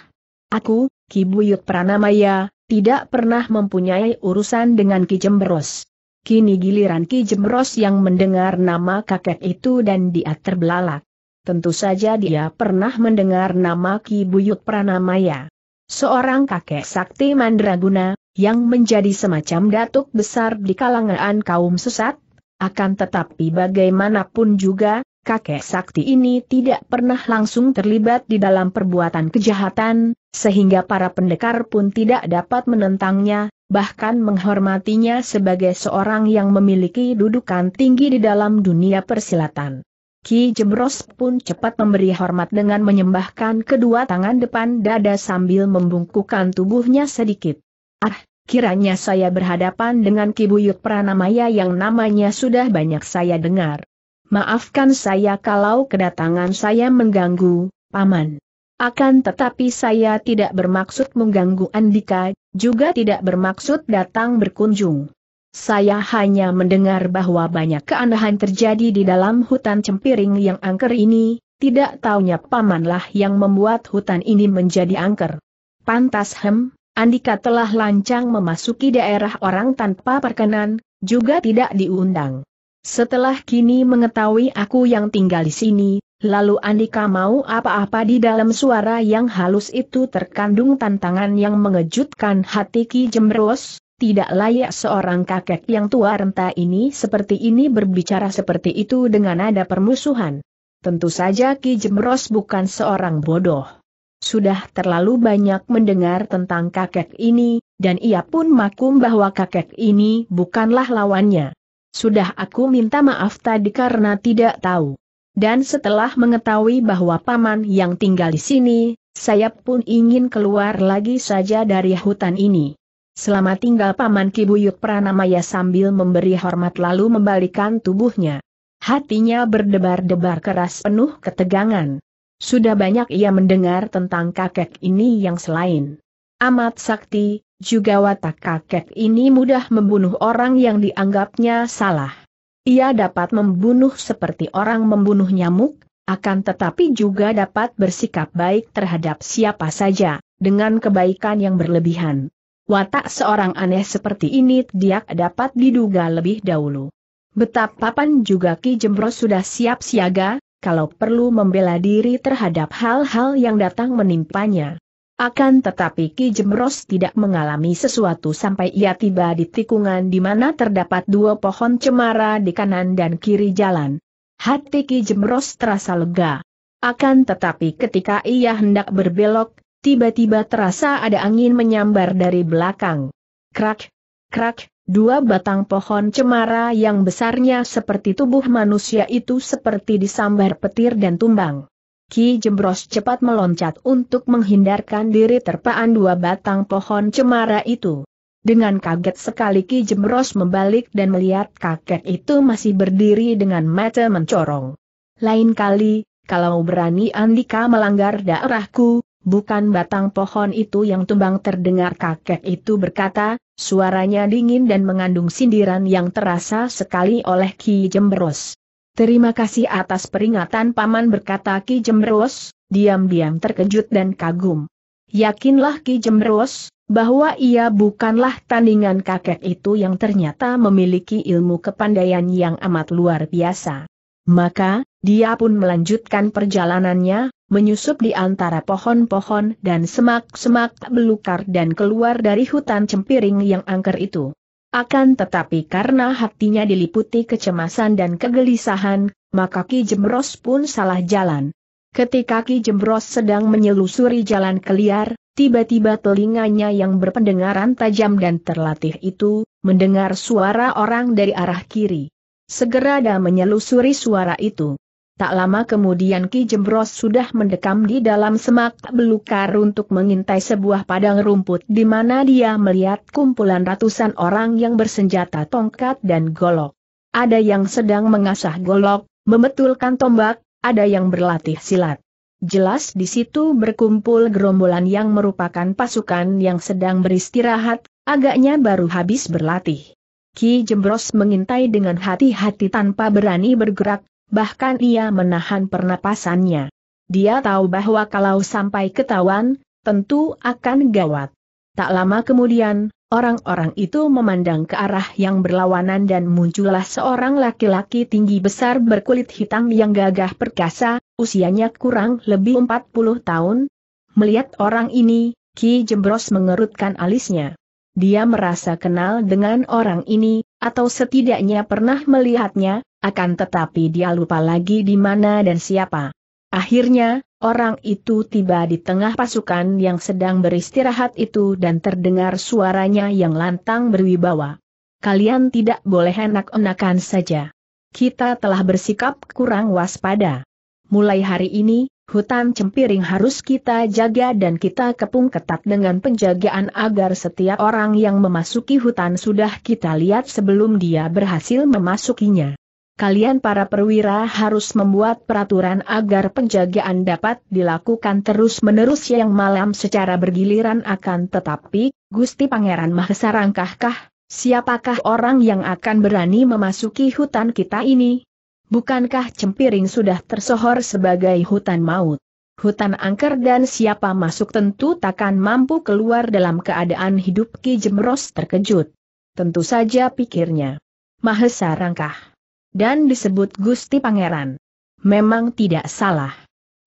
Aku, Ki Buyut Pranamaya, tidak pernah mempunyai urusan dengan Ki Jemros. Kini giliran Ki Jemros yang mendengar nama kakek itu dan dia terbelalak. Tentu saja dia pernah mendengar nama Ki Buyut Pranamaya. Seorang kakek sakti mandraguna, yang menjadi semacam datuk besar di kalangan kaum sesat, akan tetapi bagaimanapun juga, kakek sakti ini tidak pernah langsung terlibat di dalam perbuatan kejahatan, sehingga para pendekar pun tidak dapat menentangnya, bahkan menghormatinya sebagai seorang yang memiliki dudukan tinggi di dalam dunia persilatan. Ki Jebros pun cepat memberi hormat dengan menyembahkan kedua tangan depan dada sambil membungkukkan tubuhnya sedikit. Ah, kiranya saya berhadapan dengan Ki Buyut Pranamaya yang namanya sudah banyak saya dengar. Maafkan saya kalau kedatangan saya mengganggu, Paman. Akan tetapi saya tidak bermaksud mengganggu Andika, juga tidak bermaksud datang berkunjung saya hanya mendengar bahwa banyak keanehan terjadi di dalam hutan cempiring yang angker ini, tidak taunya pamanlah yang membuat hutan ini menjadi angker. Pantas hem, Andika telah lancang memasuki daerah orang tanpa perkenan, juga tidak diundang. Setelah kini mengetahui aku yang tinggal di sini, lalu Andika mau apa-apa di dalam suara yang halus itu terkandung tantangan yang mengejutkan hati Ki Jemberos, tidak layak seorang kakek yang tua renta ini seperti ini berbicara seperti itu dengan nada permusuhan. Tentu saja Ki Jemros bukan seorang bodoh. Sudah terlalu banyak mendengar tentang kakek ini, dan ia pun makum bahwa kakek ini bukanlah lawannya. Sudah aku minta maaf tadi karena tidak tahu. Dan setelah mengetahui bahwa paman yang tinggal di sini, saya pun ingin keluar lagi saja dari hutan ini. Selama tinggal Paman Kibuyut Pranamaya sambil memberi hormat lalu membalikan tubuhnya. Hatinya berdebar-debar keras penuh ketegangan. Sudah banyak ia mendengar tentang kakek ini yang selain. Amat sakti, juga watak kakek ini mudah membunuh orang yang dianggapnya salah. Ia dapat membunuh seperti orang membunuh nyamuk, akan tetapi juga dapat bersikap baik terhadap siapa saja, dengan kebaikan yang berlebihan. Watak seorang aneh seperti ini dia dapat diduga lebih dahulu. Betapa pan juga Ki Jembro sudah siap siaga, kalau perlu membela diri terhadap hal-hal yang datang menimpanya. Akan tetapi Ki Jemros tidak mengalami sesuatu sampai ia tiba di tikungan di mana terdapat dua pohon cemara di kanan dan kiri jalan. Hati Ki Jemros terasa lega. Akan tetapi ketika ia hendak berbelok, tiba-tiba terasa ada angin menyambar dari belakang. Krak, krak, dua batang pohon cemara yang besarnya seperti tubuh manusia itu seperti disambar petir dan tumbang. Ki Jembros cepat meloncat untuk menghindarkan diri terpaan dua batang pohon cemara itu. Dengan kaget sekali Ki Jembros membalik dan melihat kakek itu masih berdiri dengan mata mencorong. Lain kali, kalau berani Andika melanggar daerahku, bukan batang pohon itu yang tumbang terdengar kakek itu berkata, suaranya dingin dan mengandung sindiran yang terasa sekali oleh Ki Jembros. Terima kasih atas peringatan paman berkata Ki Jembros, diam-diam terkejut dan kagum. Yakinlah Ki Jembros, bahwa ia bukanlah tandingan kakek itu yang ternyata memiliki ilmu kepandaian yang amat luar biasa. Maka, dia pun melanjutkan perjalanannya, menyusup di antara pohon-pohon dan semak-semak belukar dan keluar dari hutan cempiring yang angker itu. Akan tetapi karena hatinya diliputi kecemasan dan kegelisahan, maka Ki Jembros pun salah jalan. Ketika Ki Jembros sedang menyelusuri jalan keliar, tiba-tiba telinganya yang berpendengaran tajam dan terlatih itu, mendengar suara orang dari arah kiri. Segera dia menyelusuri suara itu. Tak lama kemudian Ki Jembros sudah mendekam di dalam semak belukar untuk mengintai sebuah padang rumput di mana dia melihat kumpulan ratusan orang yang bersenjata tongkat dan golok. Ada yang sedang mengasah golok, memetulkan tombak, ada yang berlatih silat. Jelas di situ berkumpul gerombolan yang merupakan pasukan yang sedang beristirahat, agaknya baru habis berlatih. Ki Jembros mengintai dengan hati-hati tanpa berani bergerak, bahkan ia menahan pernapasannya. Dia tahu bahwa kalau sampai ketahuan, tentu akan gawat. Tak lama kemudian, orang-orang itu memandang ke arah yang berlawanan dan muncullah seorang laki-laki tinggi besar berkulit hitam yang gagah perkasa, usianya kurang lebih 40 tahun. Melihat orang ini, Ki Jembros mengerutkan alisnya. Dia merasa kenal dengan orang ini, atau setidaknya pernah melihatnya, akan tetapi dia lupa lagi di mana dan siapa. Akhirnya, orang itu tiba di tengah pasukan yang sedang beristirahat itu dan terdengar suaranya yang lantang berwibawa. Kalian tidak boleh enak-enakan saja. Kita telah bersikap kurang waspada. Mulai hari ini, Hutan cempiring harus kita jaga dan kita kepung ketat dengan penjagaan agar setiap orang yang memasuki hutan sudah kita lihat sebelum dia berhasil memasukinya. Kalian para perwira harus membuat peraturan agar penjagaan dapat dilakukan terus-menerus yang malam secara bergiliran akan tetapi, Gusti Pangeran Mahesa siapakah orang yang akan berani memasuki hutan kita ini? Bukankah Cempiring sudah tersohor sebagai hutan maut? Hutan angker dan siapa masuk tentu takkan mampu keluar dalam keadaan hidup Ki Jemros terkejut. Tentu saja pikirnya. Mahesa rangkah. Dan disebut Gusti Pangeran. Memang tidak salah.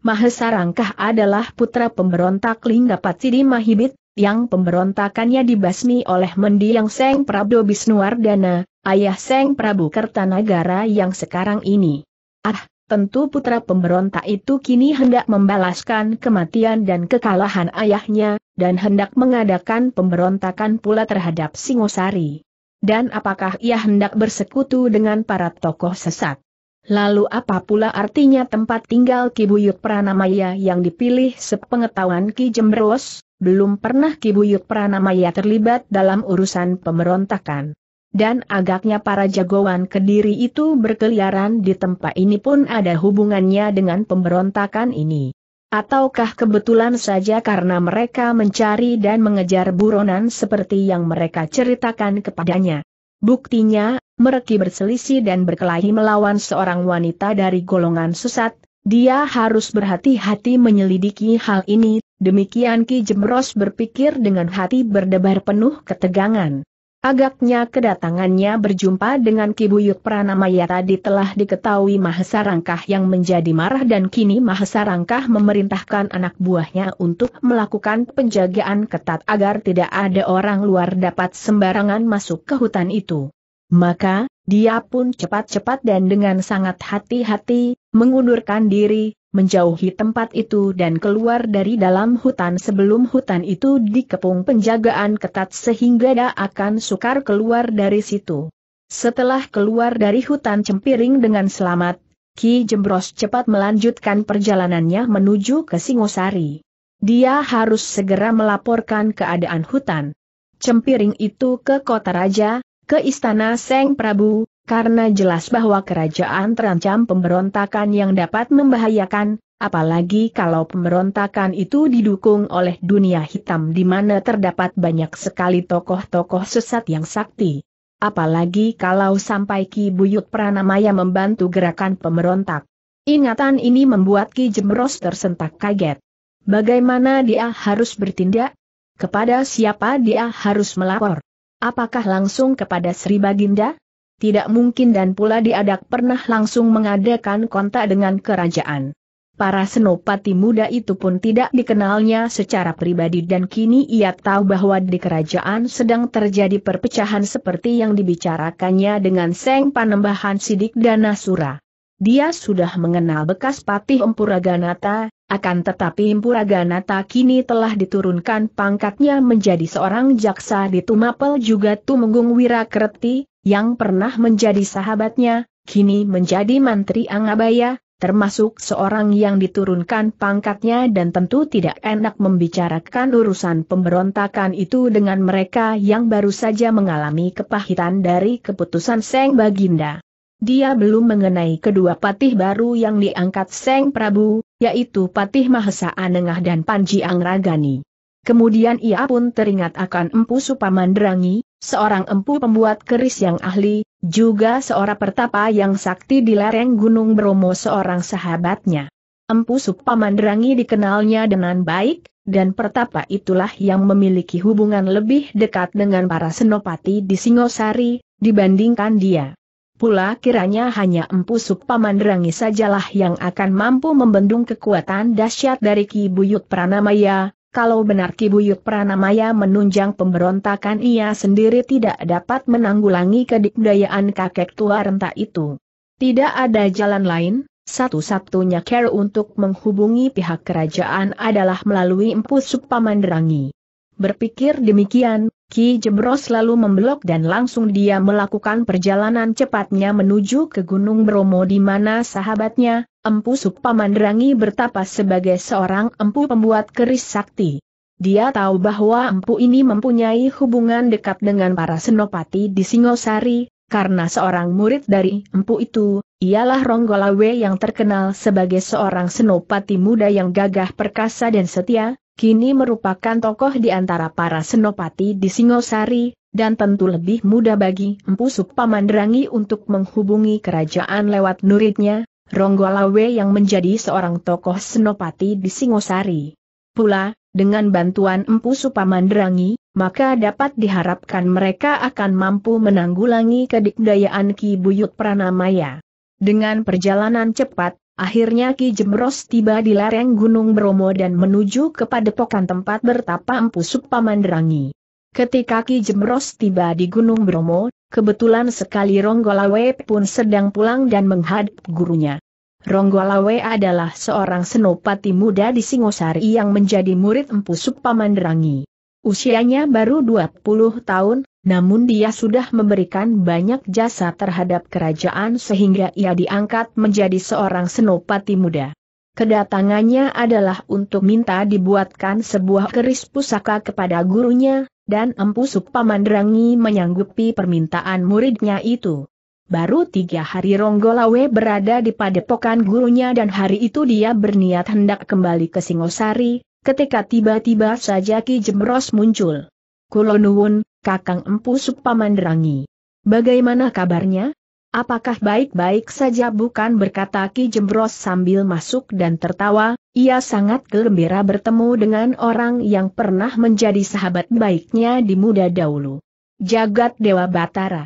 Mahesa Rangkah adalah putra pemberontak Linggapat Sidi Mahibit, yang pemberontakannya dibasmi oleh mendiang Seng Prabdo Bisnuardana, ayah Seng Prabu Kertanagara yang sekarang ini. Ah, tentu putra pemberontak itu kini hendak membalaskan kematian dan kekalahan ayahnya, dan hendak mengadakan pemberontakan pula terhadap Singosari. Dan apakah ia hendak bersekutu dengan para tokoh sesat? Lalu apa pula artinya tempat tinggal Ki Pranamaya yang dipilih sepengetahuan Ki Jembros? Belum pernah Ki Pranamaya terlibat dalam urusan pemberontakan dan agaknya para jagoan kediri itu berkeliaran di tempat ini pun ada hubungannya dengan pemberontakan ini. Ataukah kebetulan saja karena mereka mencari dan mengejar buronan seperti yang mereka ceritakan kepadanya. Buktinya, mereka berselisih dan berkelahi melawan seorang wanita dari golongan sesat, dia harus berhati-hati menyelidiki hal ini, demikian Ki Jemros berpikir dengan hati berdebar penuh ketegangan. Agaknya kedatangannya berjumpa dengan Kibuyut Pranamaya tadi telah diketahui Mahesarangkah yang menjadi marah dan kini Mahesarangkah memerintahkan anak buahnya untuk melakukan penjagaan ketat agar tidak ada orang luar dapat sembarangan masuk ke hutan itu. Maka, dia pun cepat-cepat dan dengan sangat hati-hati, mengundurkan diri, menjauhi tempat itu dan keluar dari dalam hutan sebelum hutan itu dikepung penjagaan ketat sehingga dia akan sukar keluar dari situ. Setelah keluar dari hutan cempiring dengan selamat, Ki Jembros cepat melanjutkan perjalanannya menuju ke Singosari. Dia harus segera melaporkan keadaan hutan. Cempiring itu ke kota raja, ke istana Seng Prabu, karena jelas bahwa kerajaan terancam pemberontakan yang dapat membahayakan, apalagi kalau pemberontakan itu didukung oleh dunia hitam di mana terdapat banyak sekali tokoh-tokoh sesat yang sakti. Apalagi kalau sampai Ki Buyut Pranamaya membantu gerakan pemberontak. Ingatan ini membuat Ki Jemros tersentak kaget. Bagaimana dia harus bertindak? Kepada siapa dia harus melapor? Apakah langsung kepada Sri Baginda? tidak mungkin dan pula diadak pernah langsung mengadakan kontak dengan kerajaan. Para senopati muda itu pun tidak dikenalnya secara pribadi dan kini ia tahu bahwa di kerajaan sedang terjadi perpecahan seperti yang dibicarakannya dengan Seng Panembahan Sidik dan Nasura. Dia sudah mengenal bekas patih Empuraganata, akan tetapi Empuraganata kini telah diturunkan pangkatnya menjadi seorang jaksa di Tumapel juga Tumenggung Wirakerti, yang pernah menjadi sahabatnya, kini menjadi menteri Angabaya, termasuk seorang yang diturunkan pangkatnya dan tentu tidak enak membicarakan urusan pemberontakan itu dengan mereka yang baru saja mengalami kepahitan dari keputusan Seng Baginda. Dia belum mengenai kedua patih baru yang diangkat Seng Prabu, yaitu Patih Mahesa Anengah dan Panji Angragani. Kemudian ia pun teringat akan Empu Supamandrangi, seorang empu pembuat keris yang ahli, juga seorang pertapa yang sakti di lereng Gunung Bromo seorang sahabatnya. Empu Supamandrangi dikenalnya dengan baik, dan pertapa itulah yang memiliki hubungan lebih dekat dengan para senopati di Singosari, dibandingkan dia. Pula kiranya hanya Empu Supamandrangi sajalah yang akan mampu membendung kekuatan dahsyat dari Ki Buyut Pranamaya, kalau benar Ki Pranamaya menunjang pemberontakan ia sendiri tidak dapat menanggulangi kedikdayaan kakek tua renta itu. Tidak ada jalan lain, satu-satunya care untuk menghubungi pihak kerajaan adalah melalui Empu Supamandrangi. Berpikir demikian, Ki Jebros lalu memblok dan langsung dia melakukan perjalanan cepatnya menuju ke Gunung Bromo di mana sahabatnya, Empu Mandrangi bertapa sebagai seorang empu pembuat keris sakti. Dia tahu bahwa empu ini mempunyai hubungan dekat dengan para senopati di Singosari, karena seorang murid dari empu itu, ialah Ronggolawe yang terkenal sebagai seorang senopati muda yang gagah perkasa dan setia, kini merupakan tokoh di antara para senopati di Singosari, dan tentu lebih mudah bagi Empu Mandrangi untuk menghubungi kerajaan lewat nuritnya, Ronggolawe yang menjadi seorang tokoh senopati di Singosari. Pula, dengan bantuan Empu Supamandrangi, maka dapat diharapkan mereka akan mampu menanggulangi kedikdayaan Ki Buyut Pranamaya. Dengan perjalanan cepat, akhirnya Ki Jemros tiba di lereng Gunung Bromo dan menuju ke padepokan tempat bertapa Empu Supamandrangi. Ketika Ki Jemros tiba di Gunung Bromo, Kebetulan sekali Ronggolawe pun sedang pulang dan menghadap gurunya. Ronggolawe adalah seorang senopati muda di Singosari yang menjadi murid Empu Supamandrangi. Usianya baru 20 tahun, namun dia sudah memberikan banyak jasa terhadap kerajaan sehingga ia diangkat menjadi seorang senopati muda. Kedatangannya adalah untuk minta dibuatkan sebuah keris pusaka kepada gurunya, dan Empu Sukpamandrangi menyanggupi permintaan muridnya itu. Baru tiga hari Ronggolawe berada di padepokan gurunya dan hari itu dia berniat hendak kembali ke Singosari, ketika tiba-tiba saja Ki Jemros muncul. Kulonuun, Kakang Empu Sukpamandrangi. Bagaimana kabarnya? Apakah baik-baik saja bukan berkata Ki Jembros sambil masuk dan tertawa, ia sangat gembira bertemu dengan orang yang pernah menjadi sahabat baiknya di muda dahulu. Jagat Dewa Batara.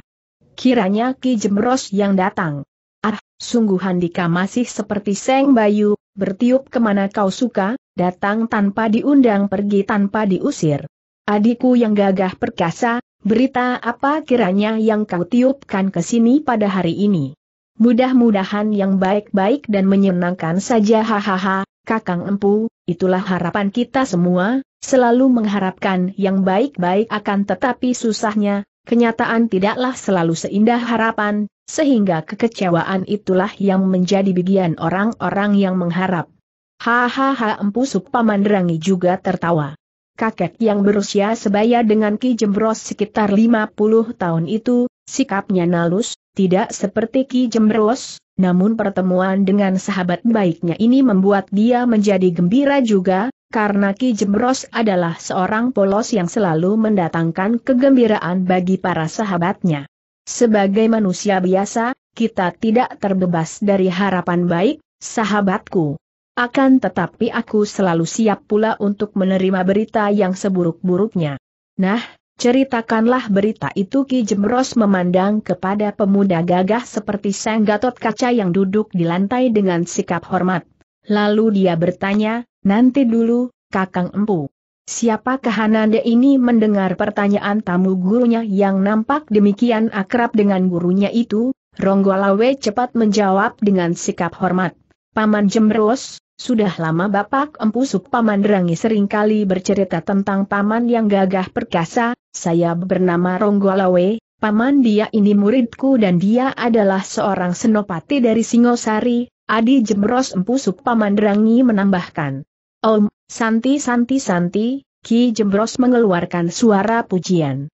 Kiranya Ki Jembros yang datang. Ah, sungguh Handika masih seperti Seng Bayu, bertiup kemana kau suka, datang tanpa diundang pergi tanpa diusir. Adikku yang gagah perkasa, Berita apa kiranya yang kau tiupkan ke sini pada hari ini? Mudah-mudahan yang baik-baik dan menyenangkan saja hahaha, kakang empu, itulah harapan kita semua, selalu mengharapkan yang baik-baik akan tetapi susahnya, kenyataan tidaklah selalu seindah harapan, sehingga kekecewaan itulah yang menjadi bagian orang-orang yang mengharap. Hahaha empu supamandrangi juga tertawa kakek yang berusia sebaya dengan Ki Jembros sekitar 50 tahun itu, sikapnya nalus, tidak seperti Ki Jembros, namun pertemuan dengan sahabat baiknya ini membuat dia menjadi gembira juga, karena Ki Jembros adalah seorang polos yang selalu mendatangkan kegembiraan bagi para sahabatnya. Sebagai manusia biasa, kita tidak terbebas dari harapan baik, sahabatku. Akan tetapi aku selalu siap pula untuk menerima berita yang seburuk-buruknya. Nah, ceritakanlah berita itu Ki Jemros memandang kepada pemuda gagah seperti Sang Gatot Kaca yang duduk di lantai dengan sikap hormat. Lalu dia bertanya, nanti dulu, Kakang Empu. Siapa Hananda ini mendengar pertanyaan tamu gurunya yang nampak demikian akrab dengan gurunya itu? Ronggolawe cepat menjawab dengan sikap hormat. Paman Jemros, sudah lama Bapak Empu Paman Rangi seringkali bercerita tentang paman yang gagah perkasa, saya bernama Ronggolawe, paman dia ini muridku dan dia adalah seorang senopati dari Singosari, Adi Jemros Empu Paman Rangi menambahkan. Om, Santi Santi Santi, Ki Jemros mengeluarkan suara pujian.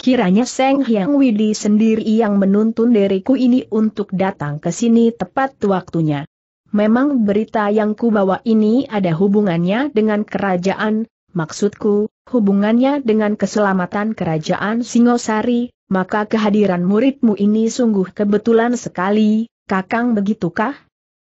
Kiranya Seng Hyang Widi sendiri yang menuntun diriku ini untuk datang ke sini tepat waktunya memang berita yang kubawa ini ada hubungannya dengan kerajaan, maksudku, hubungannya dengan keselamatan kerajaan Singosari, maka kehadiran muridmu ini sungguh kebetulan sekali, Kakang begitukah?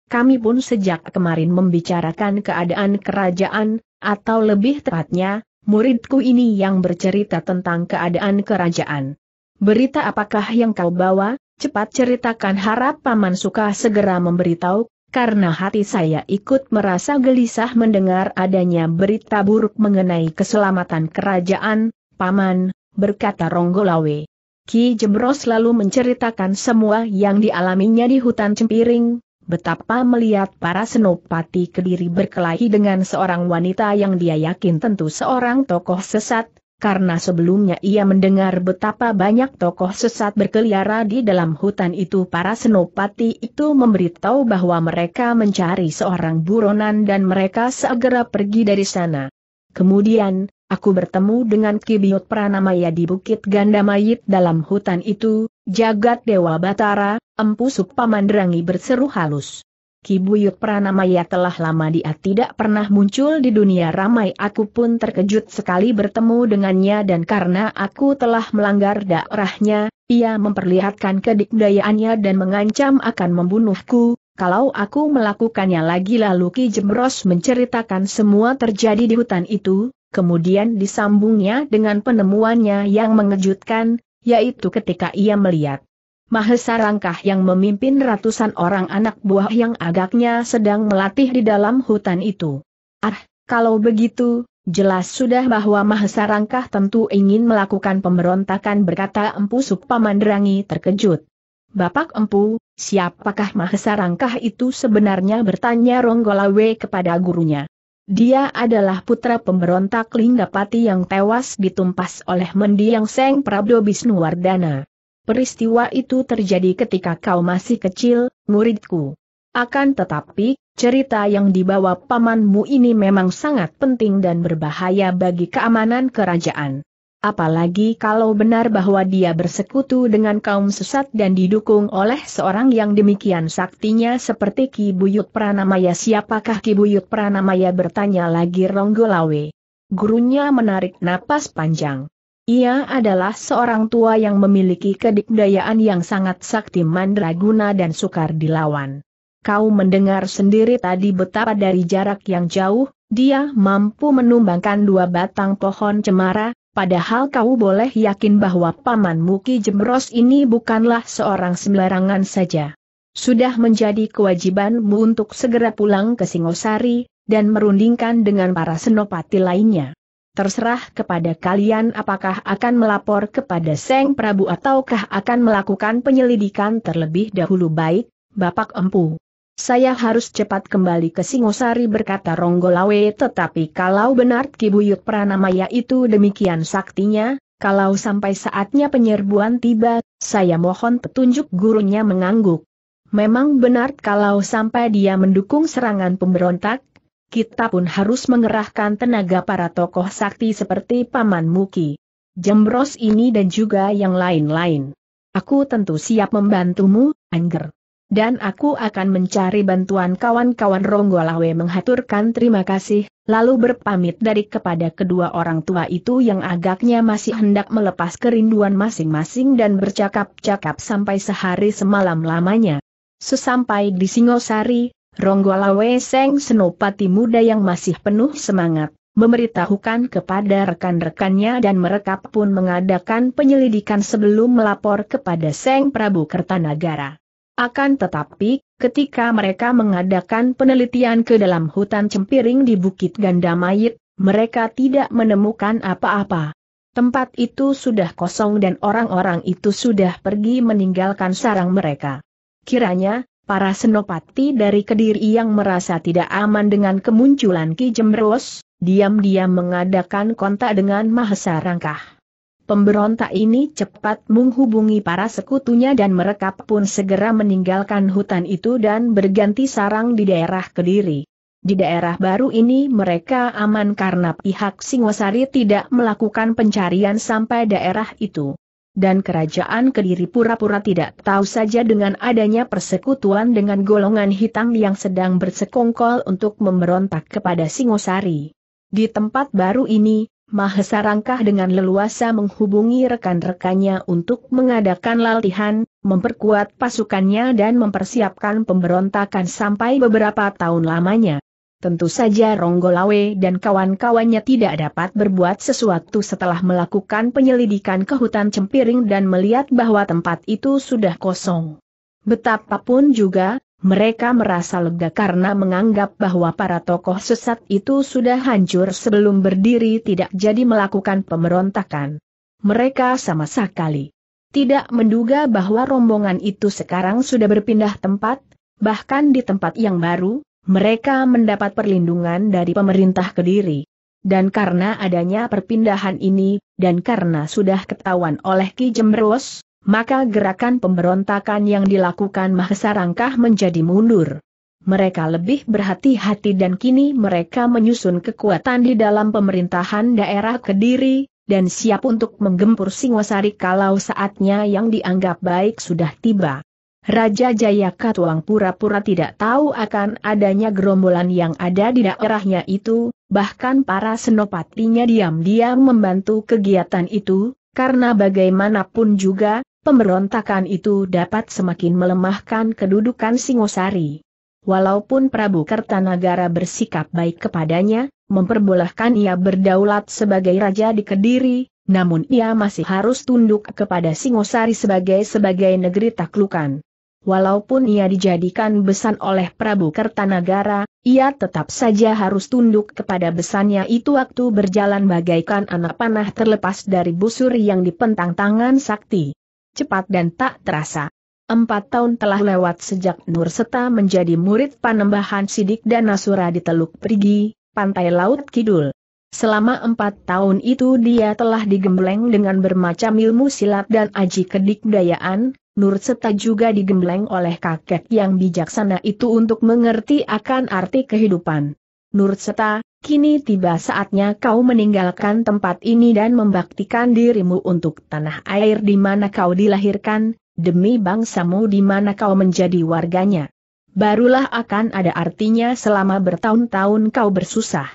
Kami pun sejak kemarin membicarakan keadaan kerajaan, atau lebih tepatnya, muridku ini yang bercerita tentang keadaan kerajaan. Berita apakah yang kau bawa? Cepat ceritakan harap Paman Suka segera memberitahu karena hati saya ikut merasa gelisah mendengar adanya berita buruk mengenai keselamatan kerajaan, Paman, berkata Ronggolawe. Ki Jebros lalu menceritakan semua yang dialaminya di hutan Cempiring, betapa melihat para senopati kediri berkelahi dengan seorang wanita yang dia yakin tentu seorang tokoh sesat, karena sebelumnya ia mendengar betapa banyak tokoh sesat berkeliara di dalam hutan itu para senopati itu memberitahu bahwa mereka mencari seorang buronan dan mereka segera pergi dari sana. Kemudian, aku bertemu dengan Kibiot Pranamaya di Bukit Gandamayit dalam hutan itu, jagat Dewa Batara, Empu Supamandrangi berseru halus. Kibuyut Pranamaya telah lama dia tidak pernah muncul di dunia ramai aku pun terkejut sekali bertemu dengannya dan karena aku telah melanggar daerahnya, ia memperlihatkan kedikdayaannya dan mengancam akan membunuhku, kalau aku melakukannya lagi lalu Ki Jemros menceritakan semua terjadi di hutan itu, kemudian disambungnya dengan penemuannya yang mengejutkan, yaitu ketika ia melihat Mahesa Rangkah yang memimpin ratusan orang anak buah yang agaknya sedang melatih di dalam hutan itu. Ah, kalau begitu, jelas sudah bahwa Mahesa Rangkah tentu ingin melakukan pemberontakan berkata Empu Sukpamandrangi terkejut. Bapak Empu, siapakah Mahesa Rangkah itu sebenarnya bertanya Ronggolawe kepada gurunya. Dia adalah putra pemberontak Linggapati yang tewas ditumpas oleh mendiang Seng Prabdo Bisnuwardana. Peristiwa itu terjadi ketika kau masih kecil, muridku. Akan tetapi, cerita yang dibawa pamanmu ini memang sangat penting dan berbahaya bagi keamanan kerajaan. Apalagi kalau benar bahwa dia bersekutu dengan kaum sesat dan didukung oleh seorang yang demikian saktinya seperti Ki Buyut Pranamaya. Siapakah Ki Buyut Pranamaya bertanya lagi Ronggolawe. Gurunya menarik napas panjang. Ia adalah seorang tua yang memiliki kedikdayaan yang sangat sakti mandraguna dan sukar dilawan. Kau mendengar sendiri tadi betapa dari jarak yang jauh, dia mampu menumbangkan dua batang pohon cemara, padahal kau boleh yakin bahwa Paman Muki Jemros ini bukanlah seorang sembarangan saja. Sudah menjadi kewajibanmu untuk segera pulang ke Singosari, dan merundingkan dengan para senopati lainnya. Terserah kepada kalian apakah akan melapor kepada Seng Prabu ataukah akan melakukan penyelidikan terlebih dahulu baik, Bapak Empu. Saya harus cepat kembali ke Singosari berkata Ronggolawe tetapi kalau benar Kibuyut Pranamaya itu demikian saktinya, kalau sampai saatnya penyerbuan tiba, saya mohon petunjuk gurunya mengangguk. Memang benar kalau sampai dia mendukung serangan pemberontak, kita pun harus mengerahkan tenaga para tokoh sakti seperti Paman Muki, Jembros ini dan juga yang lain-lain. Aku tentu siap membantumu, Angger. Dan aku akan mencari bantuan kawan-kawan Ronggolawe menghaturkan terima kasih, lalu berpamit dari kepada kedua orang tua itu yang agaknya masih hendak melepas kerinduan masing-masing dan bercakap-cakap sampai sehari semalam lamanya. Sesampai di Singosari, Ronggola Weseng, Senopati muda yang masih penuh semangat, memberitahukan kepada rekan-rekannya dan mereka pun mengadakan penyelidikan sebelum melapor kepada Seng Prabu Kertanagara. Akan tetapi, ketika mereka mengadakan penelitian ke dalam hutan cempiring di Bukit Gandamayit, mereka tidak menemukan apa-apa. Tempat itu sudah kosong dan orang-orang itu sudah pergi meninggalkan sarang mereka. Kiranya, para senopati dari Kediri yang merasa tidak aman dengan kemunculan Ki Jemberos, diam-diam mengadakan kontak dengan Mahesa Rangkah. Pemberontak ini cepat menghubungi para sekutunya dan mereka pun segera meninggalkan hutan itu dan berganti sarang di daerah Kediri. Di daerah baru ini mereka aman karena pihak Singosari tidak melakukan pencarian sampai daerah itu dan kerajaan Kediri pura-pura tidak tahu saja dengan adanya persekutuan dengan golongan hitam yang sedang bersekongkol untuk memberontak kepada Singosari. Di tempat baru ini, Mahesa Rangkah dengan leluasa menghubungi rekan-rekannya untuk mengadakan latihan, memperkuat pasukannya dan mempersiapkan pemberontakan sampai beberapa tahun lamanya tentu saja Ronggolawe dan kawan-kawannya tidak dapat berbuat sesuatu setelah melakukan penyelidikan ke hutan Cempiring dan melihat bahwa tempat itu sudah kosong. Betapapun juga, mereka merasa lega karena menganggap bahwa para tokoh sesat itu sudah hancur sebelum berdiri tidak jadi melakukan pemberontakan. Mereka sama sekali tidak menduga bahwa rombongan itu sekarang sudah berpindah tempat, bahkan di tempat yang baru, mereka mendapat perlindungan dari pemerintah Kediri. Dan karena adanya perpindahan ini, dan karena sudah ketahuan oleh Ki Jemberos, maka gerakan pemberontakan yang dilakukan Mahesa Rangkah menjadi mundur. Mereka lebih berhati-hati dan kini mereka menyusun kekuatan di dalam pemerintahan daerah Kediri, dan siap untuk menggempur Singosari kalau saatnya yang dianggap baik sudah tiba. Raja Jayakatwang pura-pura tidak tahu akan adanya gerombolan yang ada di daerahnya itu, bahkan para senopatinya diam-diam membantu kegiatan itu, karena bagaimanapun juga, pemberontakan itu dapat semakin melemahkan kedudukan Singosari. Walaupun Prabu Kertanagara bersikap baik kepadanya, memperbolehkan ia berdaulat sebagai raja di Kediri, namun ia masih harus tunduk kepada Singosari sebagai sebagai negeri taklukan walaupun ia dijadikan besan oleh Prabu Kertanagara, ia tetap saja harus tunduk kepada besannya itu waktu berjalan bagaikan anak panah terlepas dari busur yang dipentang tangan sakti. Cepat dan tak terasa. Empat tahun telah lewat sejak Nur Seta menjadi murid panembahan Sidik dan Nasura di Teluk Perigi, Pantai Laut Kidul. Selama empat tahun itu dia telah digembleng dengan bermacam ilmu silat dan aji kedikdayaan, Nur Seta juga digembleng oleh kakek yang bijaksana itu untuk mengerti akan arti kehidupan. Nur Seta, kini tiba saatnya kau meninggalkan tempat ini dan membaktikan dirimu untuk tanah air di mana kau dilahirkan, demi bangsamu di mana kau menjadi warganya. Barulah akan ada artinya selama bertahun-tahun kau bersusah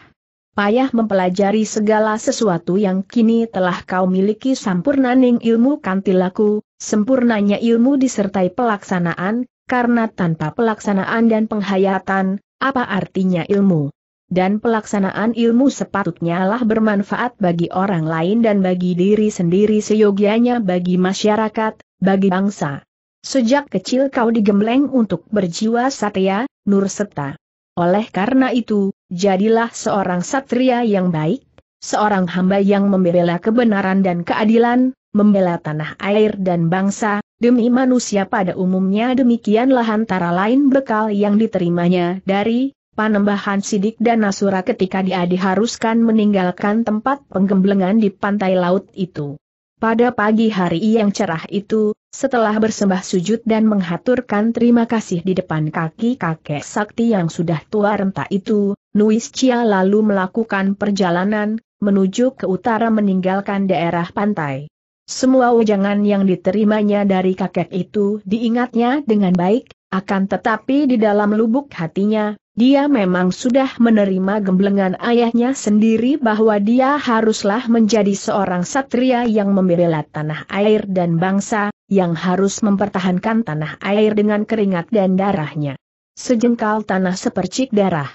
payah mempelajari segala sesuatu yang kini telah kau miliki sampurnaning ilmu kantilaku, sempurnanya ilmu disertai pelaksanaan, karena tanpa pelaksanaan dan penghayatan, apa artinya ilmu? Dan pelaksanaan ilmu sepatutnya lah bermanfaat bagi orang lain dan bagi diri sendiri seyogianya bagi masyarakat, bagi bangsa. Sejak kecil kau digembleng untuk berjiwa satya, nur serta. Oleh karena itu, jadilah seorang satria yang baik, seorang hamba yang membela kebenaran dan keadilan, membela tanah air dan bangsa, demi manusia pada umumnya demikianlah antara lain bekal yang diterimanya dari panembahan Sidik dan Nasura ketika dia diharuskan meninggalkan tempat penggemblengan di pantai laut itu. Pada pagi hari yang cerah itu, setelah bersembah sujud dan menghaturkan terima kasih di depan kaki kakek sakti yang sudah tua renta itu, Nuis Chia lalu melakukan perjalanan, menuju ke utara meninggalkan daerah pantai. Semua wejangan yang diterimanya dari kakek itu diingatnya dengan baik, akan tetapi di dalam lubuk hatinya, dia memang sudah menerima gemblengan ayahnya sendiri bahwa dia haruslah menjadi seorang satria yang membela tanah air dan bangsa, yang harus mempertahankan tanah air dengan keringat dan darahnya. Sejengkal tanah sepercik darah.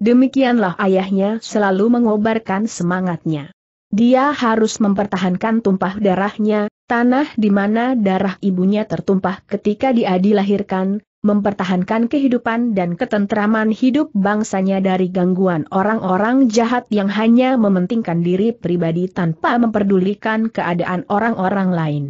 Demikianlah ayahnya selalu mengobarkan semangatnya. Dia harus mempertahankan tumpah darahnya, tanah di mana darah ibunya tertumpah ketika dia dilahirkan, mempertahankan kehidupan dan ketentraman hidup bangsanya dari gangguan orang-orang jahat yang hanya mementingkan diri pribadi tanpa memperdulikan keadaan orang-orang lain.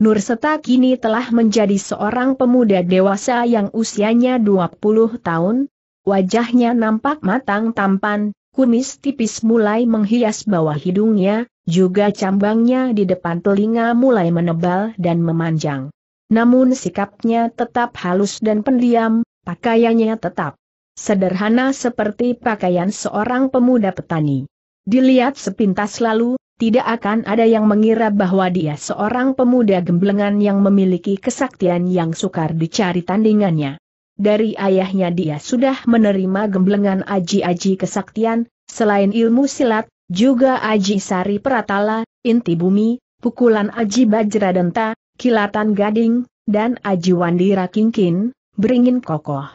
Nurseta kini telah menjadi seorang pemuda dewasa yang usianya 20 tahun, wajahnya nampak matang tampan, kumis tipis mulai menghias bawah hidungnya, juga cambangnya di depan telinga mulai menebal dan memanjang. Namun sikapnya tetap halus dan pendiam, pakaiannya tetap sederhana seperti pakaian seorang pemuda petani. Dilihat sepintas lalu, tidak akan ada yang mengira bahwa dia seorang pemuda gemblengan yang memiliki kesaktian yang sukar dicari tandingannya dari ayahnya dia sudah menerima gemblengan aji-aji kesaktian, selain ilmu silat, juga aji sari peratala, inti bumi, pukulan aji denta, kilatan gading, dan aji wandira kingkin, beringin kokoh.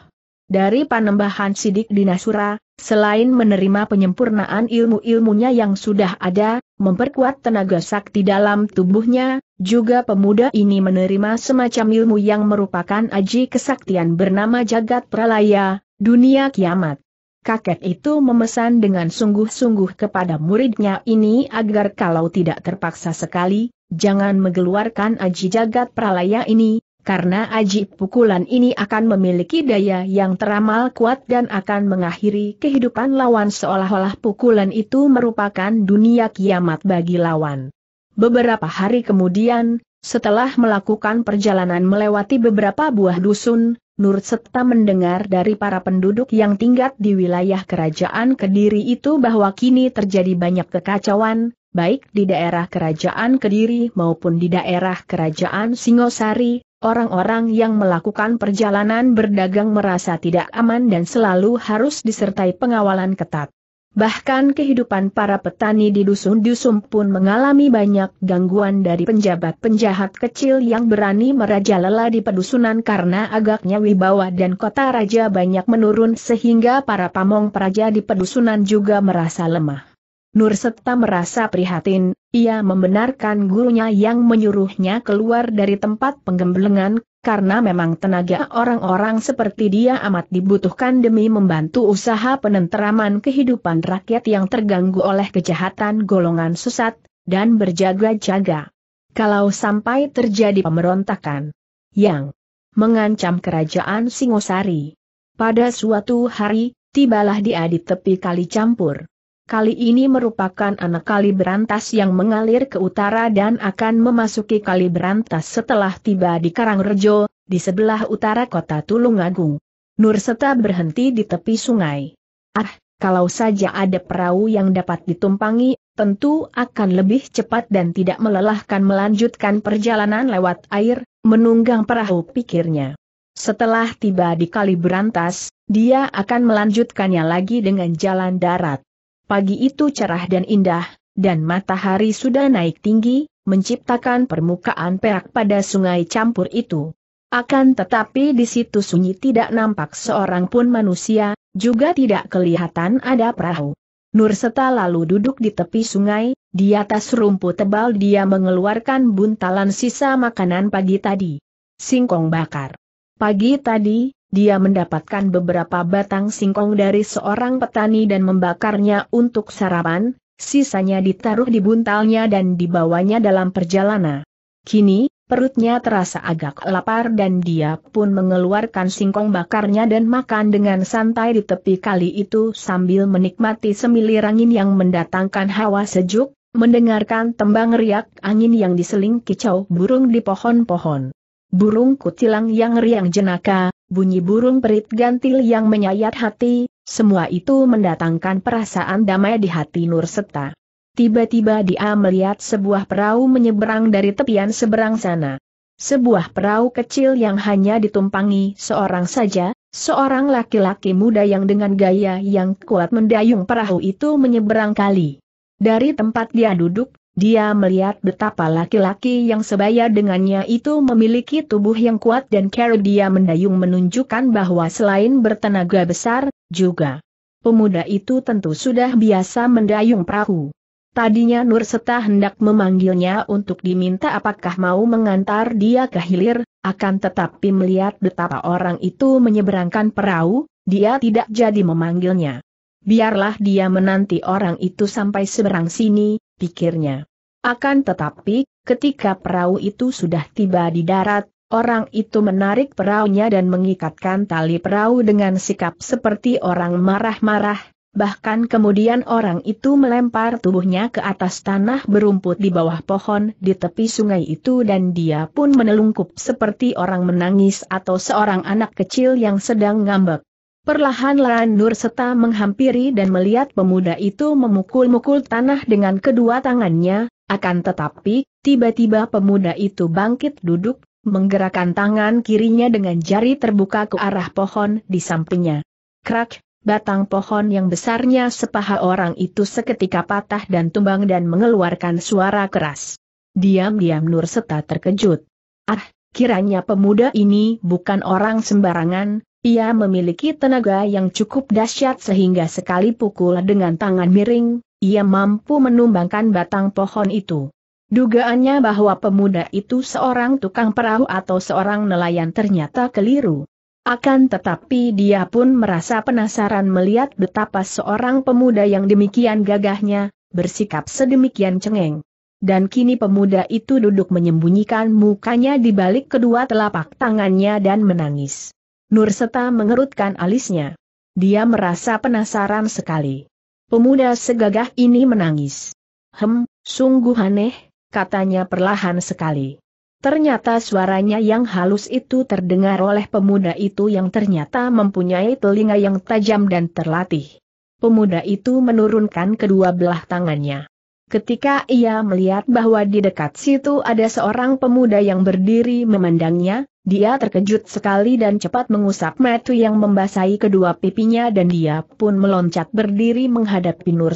Dari panembahan sidik dinasura, selain menerima penyempurnaan ilmu-ilmunya yang sudah ada, memperkuat tenaga sakti dalam tubuhnya, juga pemuda ini menerima semacam ilmu yang merupakan aji kesaktian bernama Jagat Pralaya, Dunia Kiamat. Kakek itu memesan dengan sungguh-sungguh kepada muridnya ini agar kalau tidak terpaksa sekali, jangan mengeluarkan aji Jagat Pralaya ini, karena aji pukulan ini akan memiliki daya yang teramal kuat dan akan mengakhiri kehidupan lawan seolah-olah pukulan itu merupakan dunia kiamat bagi lawan. Beberapa hari kemudian, setelah melakukan perjalanan melewati beberapa buah dusun, Nur serta mendengar dari para penduduk yang tinggal di wilayah kerajaan Kediri itu bahwa kini terjadi banyak kekacauan, baik di daerah kerajaan Kediri maupun di daerah kerajaan Singosari, orang-orang yang melakukan perjalanan berdagang merasa tidak aman dan selalu harus disertai pengawalan ketat. Bahkan kehidupan para petani di dusun-dusun pun mengalami banyak gangguan dari penjabat penjahat kecil yang berani merajalela di pedusunan karena agaknya wibawa dan kota raja banyak menurun sehingga para pamong praja di pedusunan juga merasa lemah. Nur Setta merasa prihatin, ia membenarkan gurunya yang menyuruhnya keluar dari tempat penggembelengan, karena memang tenaga orang-orang seperti dia amat dibutuhkan demi membantu usaha penenteraman kehidupan rakyat yang terganggu oleh kejahatan golongan sesat, dan berjaga-jaga. Kalau sampai terjadi pemberontakan yang mengancam kerajaan Singosari. Pada suatu hari, tibalah dia di tepi kali campur. Kali ini merupakan anak kali berantas yang mengalir ke utara dan akan memasuki kali berantas setelah tiba di Karangrejo, di sebelah utara kota Tulungagung. Nurseta berhenti di tepi sungai. Ah, kalau saja ada perahu yang dapat ditumpangi, tentu akan lebih cepat dan tidak melelahkan melanjutkan perjalanan lewat air, menunggang perahu pikirnya. Setelah tiba di kali berantas, dia akan melanjutkannya lagi dengan jalan darat. Pagi itu cerah dan indah, dan matahari sudah naik tinggi, menciptakan permukaan perak pada sungai campur itu. Akan tetapi di situ sunyi tidak nampak seorang pun manusia, juga tidak kelihatan ada perahu. Nurseta lalu duduk di tepi sungai, di atas rumput tebal dia mengeluarkan buntalan sisa makanan pagi tadi. Singkong bakar. Pagi tadi, dia mendapatkan beberapa batang singkong dari seorang petani dan membakarnya untuk sarapan, sisanya ditaruh di buntalnya dan dibawanya dalam perjalanan. Kini, perutnya terasa agak lapar dan dia pun mengeluarkan singkong bakarnya dan makan dengan santai di tepi kali itu sambil menikmati semilir angin yang mendatangkan hawa sejuk, mendengarkan tembang riak angin yang diseling kicau burung di pohon-pohon. Burung kutilang yang riang jenaka, bunyi burung perit gantil yang menyayat hati, semua itu mendatangkan perasaan damai di hati Nur Seta. Tiba-tiba dia melihat sebuah perahu menyeberang dari tepian seberang sana. Sebuah perahu kecil yang hanya ditumpangi seorang saja, seorang laki-laki muda yang dengan gaya yang kuat mendayung perahu itu menyeberang kali. Dari tempat dia duduk, dia melihat betapa laki-laki yang sebaya dengannya itu memiliki tubuh yang kuat dan cara dia mendayung menunjukkan bahwa selain bertenaga besar, juga pemuda itu tentu sudah biasa mendayung perahu. Tadinya Nur Seta hendak memanggilnya untuk diminta apakah mau mengantar dia ke hilir, akan tetapi melihat betapa orang itu menyeberangkan perahu, dia tidak jadi memanggilnya. Biarlah dia menanti orang itu sampai seberang sini, pikirnya. Akan tetapi, ketika perahu itu sudah tiba di darat, orang itu menarik perahunya dan mengikatkan tali perahu dengan sikap seperti orang marah-marah, bahkan kemudian orang itu melempar tubuhnya ke atas tanah berumput di bawah pohon di tepi sungai itu dan dia pun menelungkup seperti orang menangis atau seorang anak kecil yang sedang ngambek. Perlahan-lahan Nur Seta menghampiri dan melihat pemuda itu memukul-mukul tanah dengan kedua tangannya, akan tetapi, tiba-tiba pemuda itu bangkit duduk, menggerakkan tangan kirinya dengan jari terbuka ke arah pohon di sampingnya. Krak, batang pohon yang besarnya sepaha orang itu seketika patah dan tumbang dan mengeluarkan suara keras. Diam-diam Nur Seta terkejut. Ah, kiranya pemuda ini bukan orang sembarangan, ia memiliki tenaga yang cukup dahsyat sehingga sekali pukul dengan tangan miring, ia mampu menumbangkan batang pohon itu. Dugaannya bahwa pemuda itu seorang tukang perahu atau seorang nelayan ternyata keliru. Akan tetapi dia pun merasa penasaran melihat betapa seorang pemuda yang demikian gagahnya, bersikap sedemikian cengeng. Dan kini pemuda itu duduk menyembunyikan mukanya di balik kedua telapak tangannya dan menangis. Nur mengerutkan alisnya. Dia merasa penasaran sekali. Pemuda segagah ini menangis. Hem, sungguh aneh, katanya perlahan sekali. Ternyata suaranya yang halus itu terdengar oleh pemuda itu yang ternyata mempunyai telinga yang tajam dan terlatih. Pemuda itu menurunkan kedua belah tangannya. Ketika ia melihat bahwa di dekat situ ada seorang pemuda yang berdiri memandangnya, dia terkejut sekali dan cepat mengusap metu yang membasahi kedua pipinya dan dia pun meloncat berdiri menghadapi Nur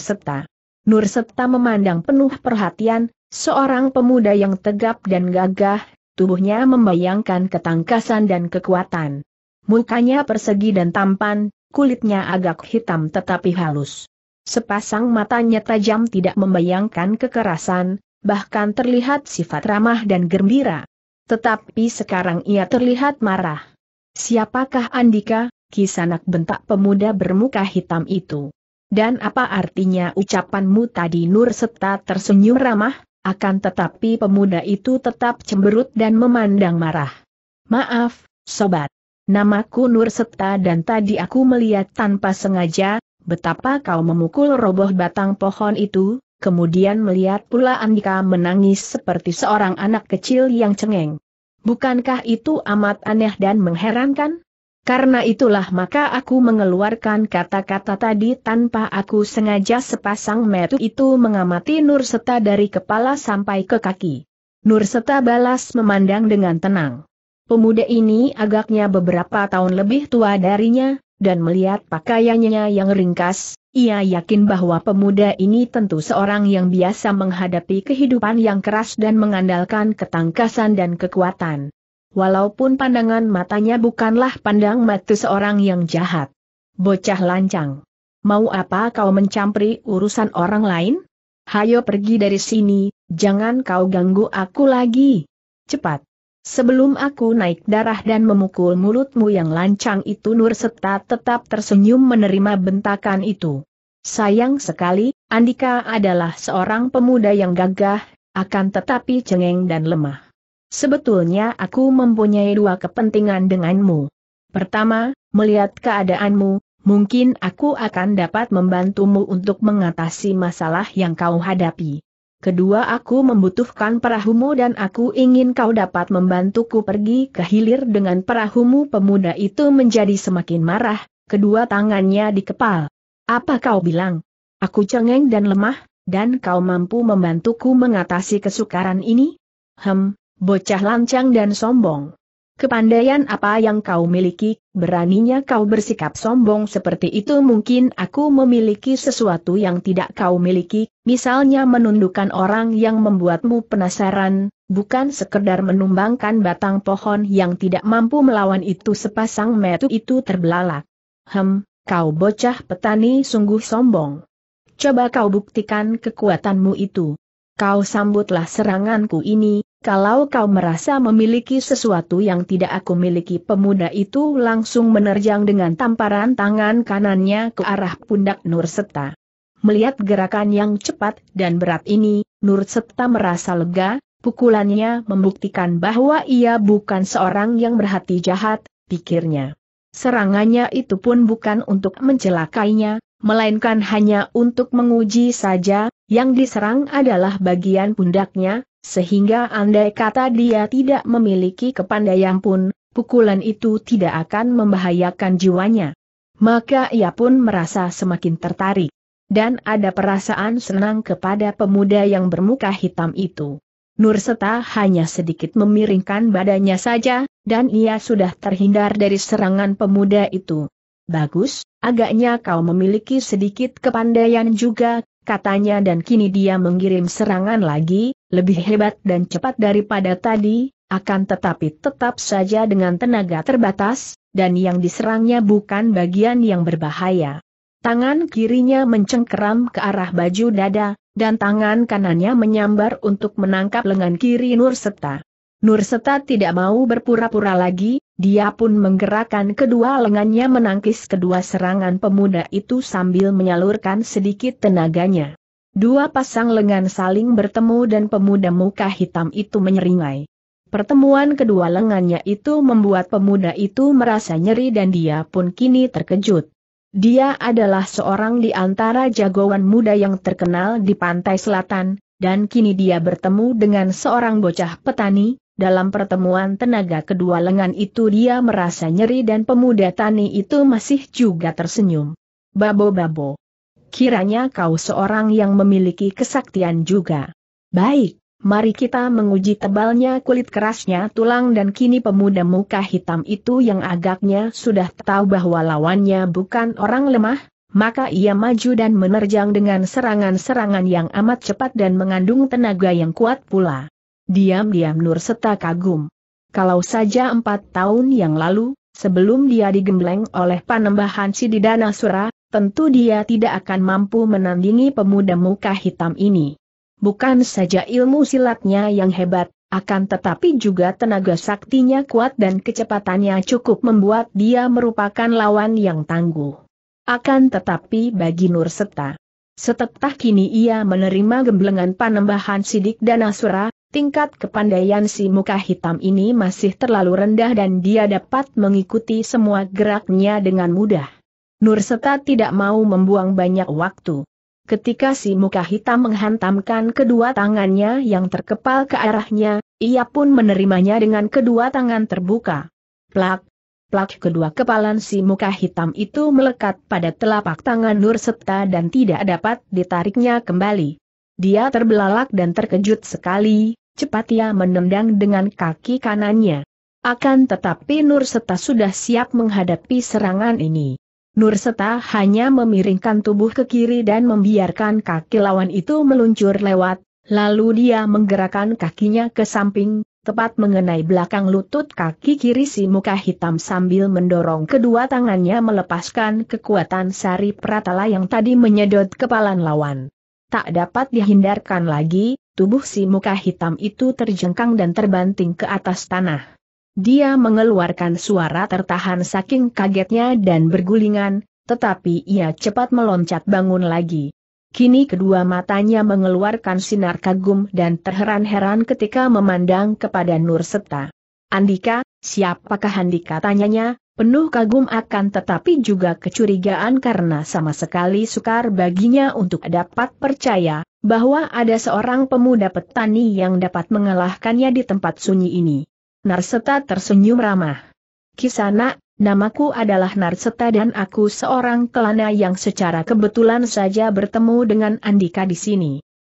Nurseta memandang penuh perhatian, seorang pemuda yang tegap dan gagah, tubuhnya membayangkan ketangkasan dan kekuatan. Mukanya persegi dan tampan, kulitnya agak hitam tetapi halus. Sepasang matanya tajam tidak membayangkan kekerasan, bahkan terlihat sifat ramah dan gembira. Tetapi sekarang ia terlihat marah. Siapakah Andika, kisanak bentak pemuda bermuka hitam itu? Dan apa artinya ucapanmu tadi Nur Seta tersenyum ramah, akan tetapi pemuda itu tetap cemberut dan memandang marah. Maaf, sobat. Namaku Nur Seta dan tadi aku melihat tanpa sengaja, betapa kau memukul roboh batang pohon itu, kemudian melihat pula Andika menangis seperti seorang anak kecil yang cengeng. Bukankah itu amat aneh dan mengherankan? Karena itulah maka aku mengeluarkan kata-kata tadi tanpa aku sengaja sepasang metu itu mengamati Nur Seta dari kepala sampai ke kaki. Nur Seta balas memandang dengan tenang. Pemuda ini agaknya beberapa tahun lebih tua darinya, dan melihat pakaiannya yang ringkas, ia yakin bahwa pemuda ini tentu seorang yang biasa menghadapi kehidupan yang keras dan mengandalkan ketangkasan dan kekuatan. Walaupun pandangan matanya bukanlah pandang mata seorang yang jahat. Bocah lancang. Mau apa kau mencampuri urusan orang lain? Hayo pergi dari sini, jangan kau ganggu aku lagi. Cepat. Sebelum aku naik darah dan memukul mulutmu yang lancang itu Nur Seta tetap tersenyum menerima bentakan itu. Sayang sekali, Andika adalah seorang pemuda yang gagah, akan tetapi cengeng dan lemah. Sebetulnya aku mempunyai dua kepentingan denganmu. Pertama, melihat keadaanmu, mungkin aku akan dapat membantumu untuk mengatasi masalah yang kau hadapi. Kedua aku membutuhkan perahumu dan aku ingin kau dapat membantuku pergi ke hilir dengan perahumu pemuda itu menjadi semakin marah, kedua tangannya dikepal. Apa kau bilang? Aku cengeng dan lemah, dan kau mampu membantuku mengatasi kesukaran ini? Hem, bocah lancang dan sombong. Kepandaian apa yang kau miliki, beraninya kau bersikap sombong seperti itu mungkin aku memiliki sesuatu yang tidak kau miliki, misalnya menundukkan orang yang membuatmu penasaran, bukan sekedar menumbangkan batang pohon yang tidak mampu melawan itu sepasang metu itu terbelalak. Hem, Kau bocah petani sungguh sombong. Coba kau buktikan kekuatanmu itu. Kau sambutlah seranganku ini, kalau kau merasa memiliki sesuatu yang tidak aku miliki pemuda itu langsung menerjang dengan tamparan tangan kanannya ke arah pundak Nur Seta. Melihat gerakan yang cepat dan berat ini, Nur Seta merasa lega, pukulannya membuktikan bahwa ia bukan seorang yang berhati jahat, pikirnya. Serangannya itu pun bukan untuk mencelakainya, melainkan hanya untuk menguji saja, yang diserang adalah bagian pundaknya, sehingga andai kata dia tidak memiliki kepandaian pun, pukulan itu tidak akan membahayakan jiwanya. Maka ia pun merasa semakin tertarik. Dan ada perasaan senang kepada pemuda yang bermuka hitam itu. Nurseta hanya sedikit memiringkan badannya saja, dan ia sudah terhindar dari serangan pemuda itu. Bagus, agaknya kau memiliki sedikit kepandaian juga, katanya dan kini dia mengirim serangan lagi, lebih hebat dan cepat daripada tadi, akan tetapi tetap saja dengan tenaga terbatas, dan yang diserangnya bukan bagian yang berbahaya. Tangan kirinya mencengkeram ke arah baju dada, dan tangan kanannya menyambar untuk menangkap lengan kiri Nur Serta. Nurseta tidak mau berpura-pura lagi, dia pun menggerakkan kedua lengannya menangkis kedua serangan pemuda itu sambil menyalurkan sedikit tenaganya. Dua pasang lengan saling bertemu dan pemuda muka hitam itu menyeringai. Pertemuan kedua lengannya itu membuat pemuda itu merasa nyeri dan dia pun kini terkejut. Dia adalah seorang di antara jagoan muda yang terkenal di pantai selatan, dan kini dia bertemu dengan seorang bocah petani, dalam pertemuan tenaga kedua lengan itu dia merasa nyeri dan pemuda tani itu masih juga tersenyum. Babo-babo. Kiranya kau seorang yang memiliki kesaktian juga. Baik, mari kita menguji tebalnya kulit kerasnya tulang dan kini pemuda muka hitam itu yang agaknya sudah tahu bahwa lawannya bukan orang lemah, maka ia maju dan menerjang dengan serangan-serangan yang amat cepat dan mengandung tenaga yang kuat pula. Diam-diam Nur Seta kagum. Kalau saja empat tahun yang lalu, sebelum dia digembleng oleh panembahan Sididana Sura, tentu dia tidak akan mampu menandingi pemuda muka hitam ini. Bukan saja ilmu silatnya yang hebat, akan tetapi juga tenaga saktinya kuat dan kecepatannya cukup membuat dia merupakan lawan yang tangguh. Akan tetapi bagi Nur Seta, Setelah kini ia menerima gemblengan panembahan sidik dan asura, Tingkat kepandaian si muka hitam ini masih terlalu rendah dan dia dapat mengikuti semua geraknya dengan mudah. Nurseta tidak mau membuang banyak waktu. Ketika si muka hitam menghantamkan kedua tangannya yang terkepal ke arahnya, ia pun menerimanya dengan kedua tangan terbuka. Plak, plak kedua kepalan si muka hitam itu melekat pada telapak tangan Nurseta dan tidak dapat ditariknya kembali. Dia terbelalak dan terkejut sekali, cepat ia menendang dengan kaki kanannya. Akan tetapi Nur Nurseta sudah siap menghadapi serangan ini. Nur Nurseta hanya memiringkan tubuh ke kiri dan membiarkan kaki lawan itu meluncur lewat, lalu dia menggerakkan kakinya ke samping, tepat mengenai belakang lutut kaki kiri si muka hitam sambil mendorong kedua tangannya melepaskan kekuatan sari pratala yang tadi menyedot kepalan lawan tak dapat dihindarkan lagi, tubuh si muka hitam itu terjengkang dan terbanting ke atas tanah. Dia mengeluarkan suara tertahan saking kagetnya dan bergulingan, tetapi ia cepat meloncat bangun lagi. Kini kedua matanya mengeluarkan sinar kagum dan terheran-heran ketika memandang kepada Nur Seta. Andika, siapakah Andika tanyanya, penuh kagum akan tetapi juga kecurigaan karena sama sekali sukar baginya untuk dapat percaya bahwa ada seorang pemuda petani yang dapat mengalahkannya di tempat sunyi ini. Narseta tersenyum ramah. Kisana, namaku adalah Narseta dan aku seorang kelana yang secara kebetulan saja bertemu dengan Andika di sini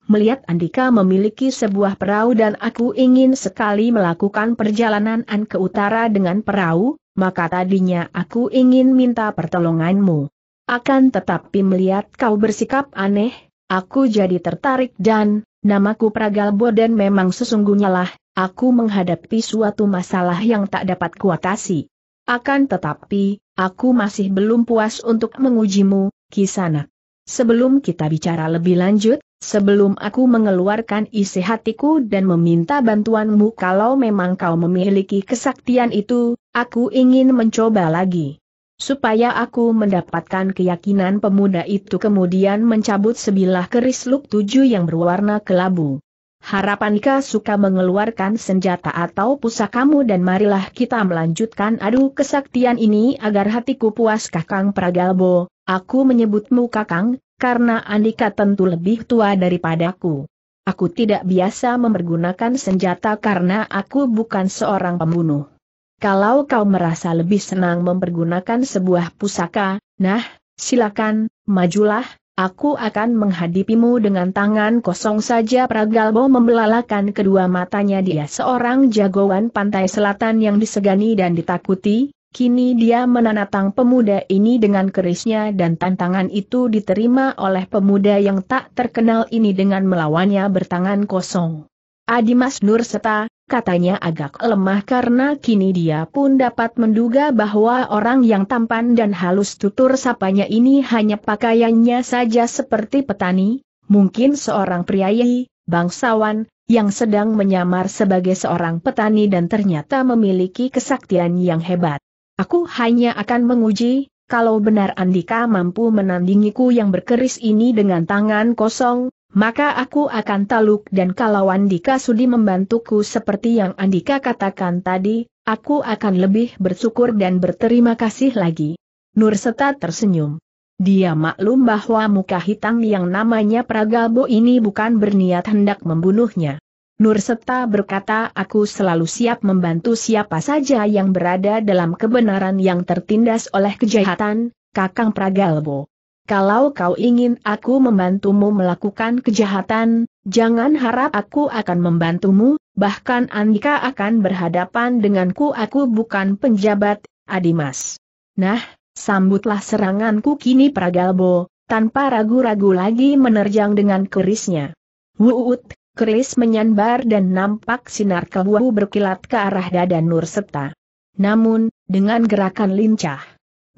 melihat Andika memiliki sebuah perahu dan aku ingin sekali melakukan perjalanan ke utara dengan perahu, maka tadinya aku ingin minta pertolonganmu. Akan tetapi melihat kau bersikap aneh, aku jadi tertarik dan, namaku Pragalbo dan memang sesungguhnya lah, aku menghadapi suatu masalah yang tak dapat kuatasi. Akan tetapi, aku masih belum puas untuk mengujimu, Kisanak. Sebelum kita bicara lebih lanjut, Sebelum aku mengeluarkan isi hatiku dan meminta bantuanmu kalau memang kau memiliki kesaktian itu, aku ingin mencoba lagi. Supaya aku mendapatkan keyakinan pemuda itu kemudian mencabut sebilah keris luk tujuh yang berwarna kelabu. Harapankah suka mengeluarkan senjata atau pusakamu dan marilah kita melanjutkan adu kesaktian ini agar hatiku puas Kakang Pragalbo, aku menyebutmu Kakang, karena Andika tentu lebih tua daripadaku. Aku tidak biasa mempergunakan senjata karena aku bukan seorang pembunuh. Kalau kau merasa lebih senang mempergunakan sebuah pusaka, nah, silakan, majulah, aku akan menghadapimu dengan tangan kosong saja Pragalbo membelalakan kedua matanya dia seorang jagoan pantai selatan yang disegani dan ditakuti, Kini dia menantang pemuda ini dengan kerisnya dan tantangan itu diterima oleh pemuda yang tak terkenal ini dengan melawannya bertangan kosong. Adimas Seta, katanya agak lemah karena kini dia pun dapat menduga bahwa orang yang tampan dan halus tutur sapanya ini hanya pakaiannya saja seperti petani, mungkin seorang priayi, bangsawan, yang sedang menyamar sebagai seorang petani dan ternyata memiliki kesaktian yang hebat. Aku hanya akan menguji, kalau benar Andika mampu menandingiku yang berkeris ini dengan tangan kosong, maka aku akan taluk dan kalau Andika sudi membantuku seperti yang Andika katakan tadi, aku akan lebih bersyukur dan berterima kasih lagi. Nurseta tersenyum. Dia maklum bahwa muka hitam yang namanya Pragabo ini bukan berniat hendak membunuhnya. Nurseta berkata aku selalu siap membantu siapa saja yang berada dalam kebenaran yang tertindas oleh kejahatan, Kakang Pragalbo. Kalau kau ingin aku membantumu melakukan kejahatan, jangan harap aku akan membantumu, bahkan Andika akan berhadapan denganku aku bukan penjabat, Adimas. Nah, sambutlah seranganku kini Pragalbo, tanpa ragu-ragu lagi menerjang dengan kerisnya. Wuut, keris menyambar dan nampak sinar kelabu berkilat ke arah dada Nur Seta. Namun, dengan gerakan lincah,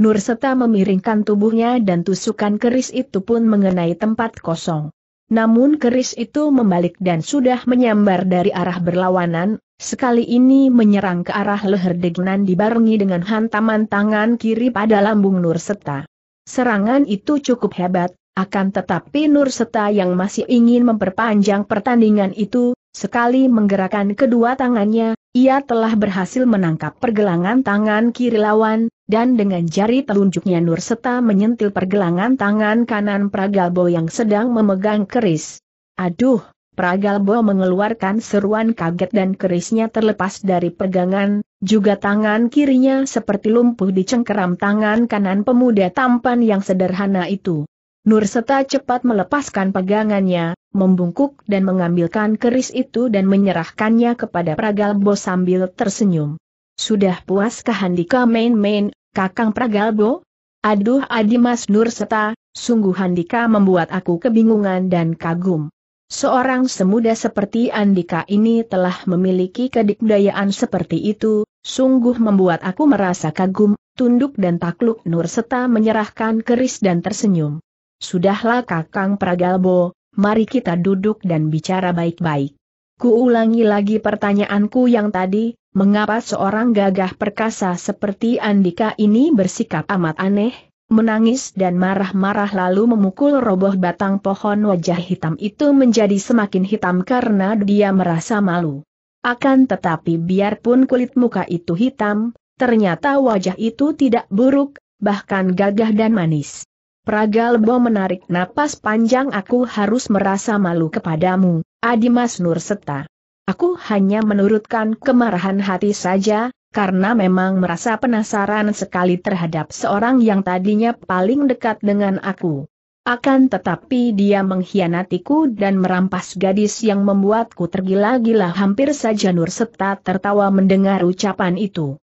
Nur Seta memiringkan tubuhnya dan tusukan keris itu pun mengenai tempat kosong. Namun keris itu membalik dan sudah menyambar dari arah berlawanan, sekali ini menyerang ke arah leher Degnan dibarengi dengan hantaman tangan kiri pada lambung Nur Seta. Serangan itu cukup hebat, akan tetapi Nur Seta yang masih ingin memperpanjang pertandingan itu, sekali menggerakkan kedua tangannya, ia telah berhasil menangkap pergelangan tangan kiri lawan, dan dengan jari telunjuknya Nur Seta menyentil pergelangan tangan kanan Pragalbo yang sedang memegang keris. Aduh, Pragalbo mengeluarkan seruan kaget dan kerisnya terlepas dari pegangan, juga tangan kirinya seperti lumpuh dicengkeram tangan kanan pemuda tampan yang sederhana itu. Nurseta cepat melepaskan pegangannya, membungkuk dan mengambilkan keris itu dan menyerahkannya kepada Pragalbo sambil tersenyum. Sudah puaskah Handika main-main, Kakang Pragalbo? Aduh Adimas Nurseta, sungguh Handika membuat aku kebingungan dan kagum. Seorang semuda seperti Andika ini telah memiliki kedikdayaan seperti itu, sungguh membuat aku merasa kagum, tunduk dan takluk Nurseta menyerahkan keris dan tersenyum. Sudahlah Kakang Pragalbo, mari kita duduk dan bicara baik-baik. Kuulangi lagi pertanyaanku yang tadi, mengapa seorang gagah perkasa seperti Andika ini bersikap amat aneh, menangis dan marah-marah lalu memukul roboh batang pohon wajah hitam itu menjadi semakin hitam karena dia merasa malu. Akan tetapi biarpun kulit muka itu hitam, ternyata wajah itu tidak buruk, bahkan gagah dan manis. Praga Lebo menarik napas panjang aku harus merasa malu kepadamu, Adi Adimas Nurseta. Aku hanya menurutkan kemarahan hati saja, karena memang merasa penasaran sekali terhadap seorang yang tadinya paling dekat dengan aku. Akan tetapi dia mengkhianatiku dan merampas gadis yang membuatku tergila-gila hampir saja Nurseta tertawa mendengar ucapan itu.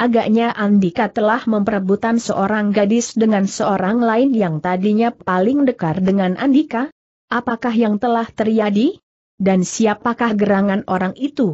Agaknya Andika telah memperebutan seorang gadis dengan seorang lain yang tadinya paling dekat dengan Andika. Apakah yang telah terjadi? Dan siapakah gerangan orang itu?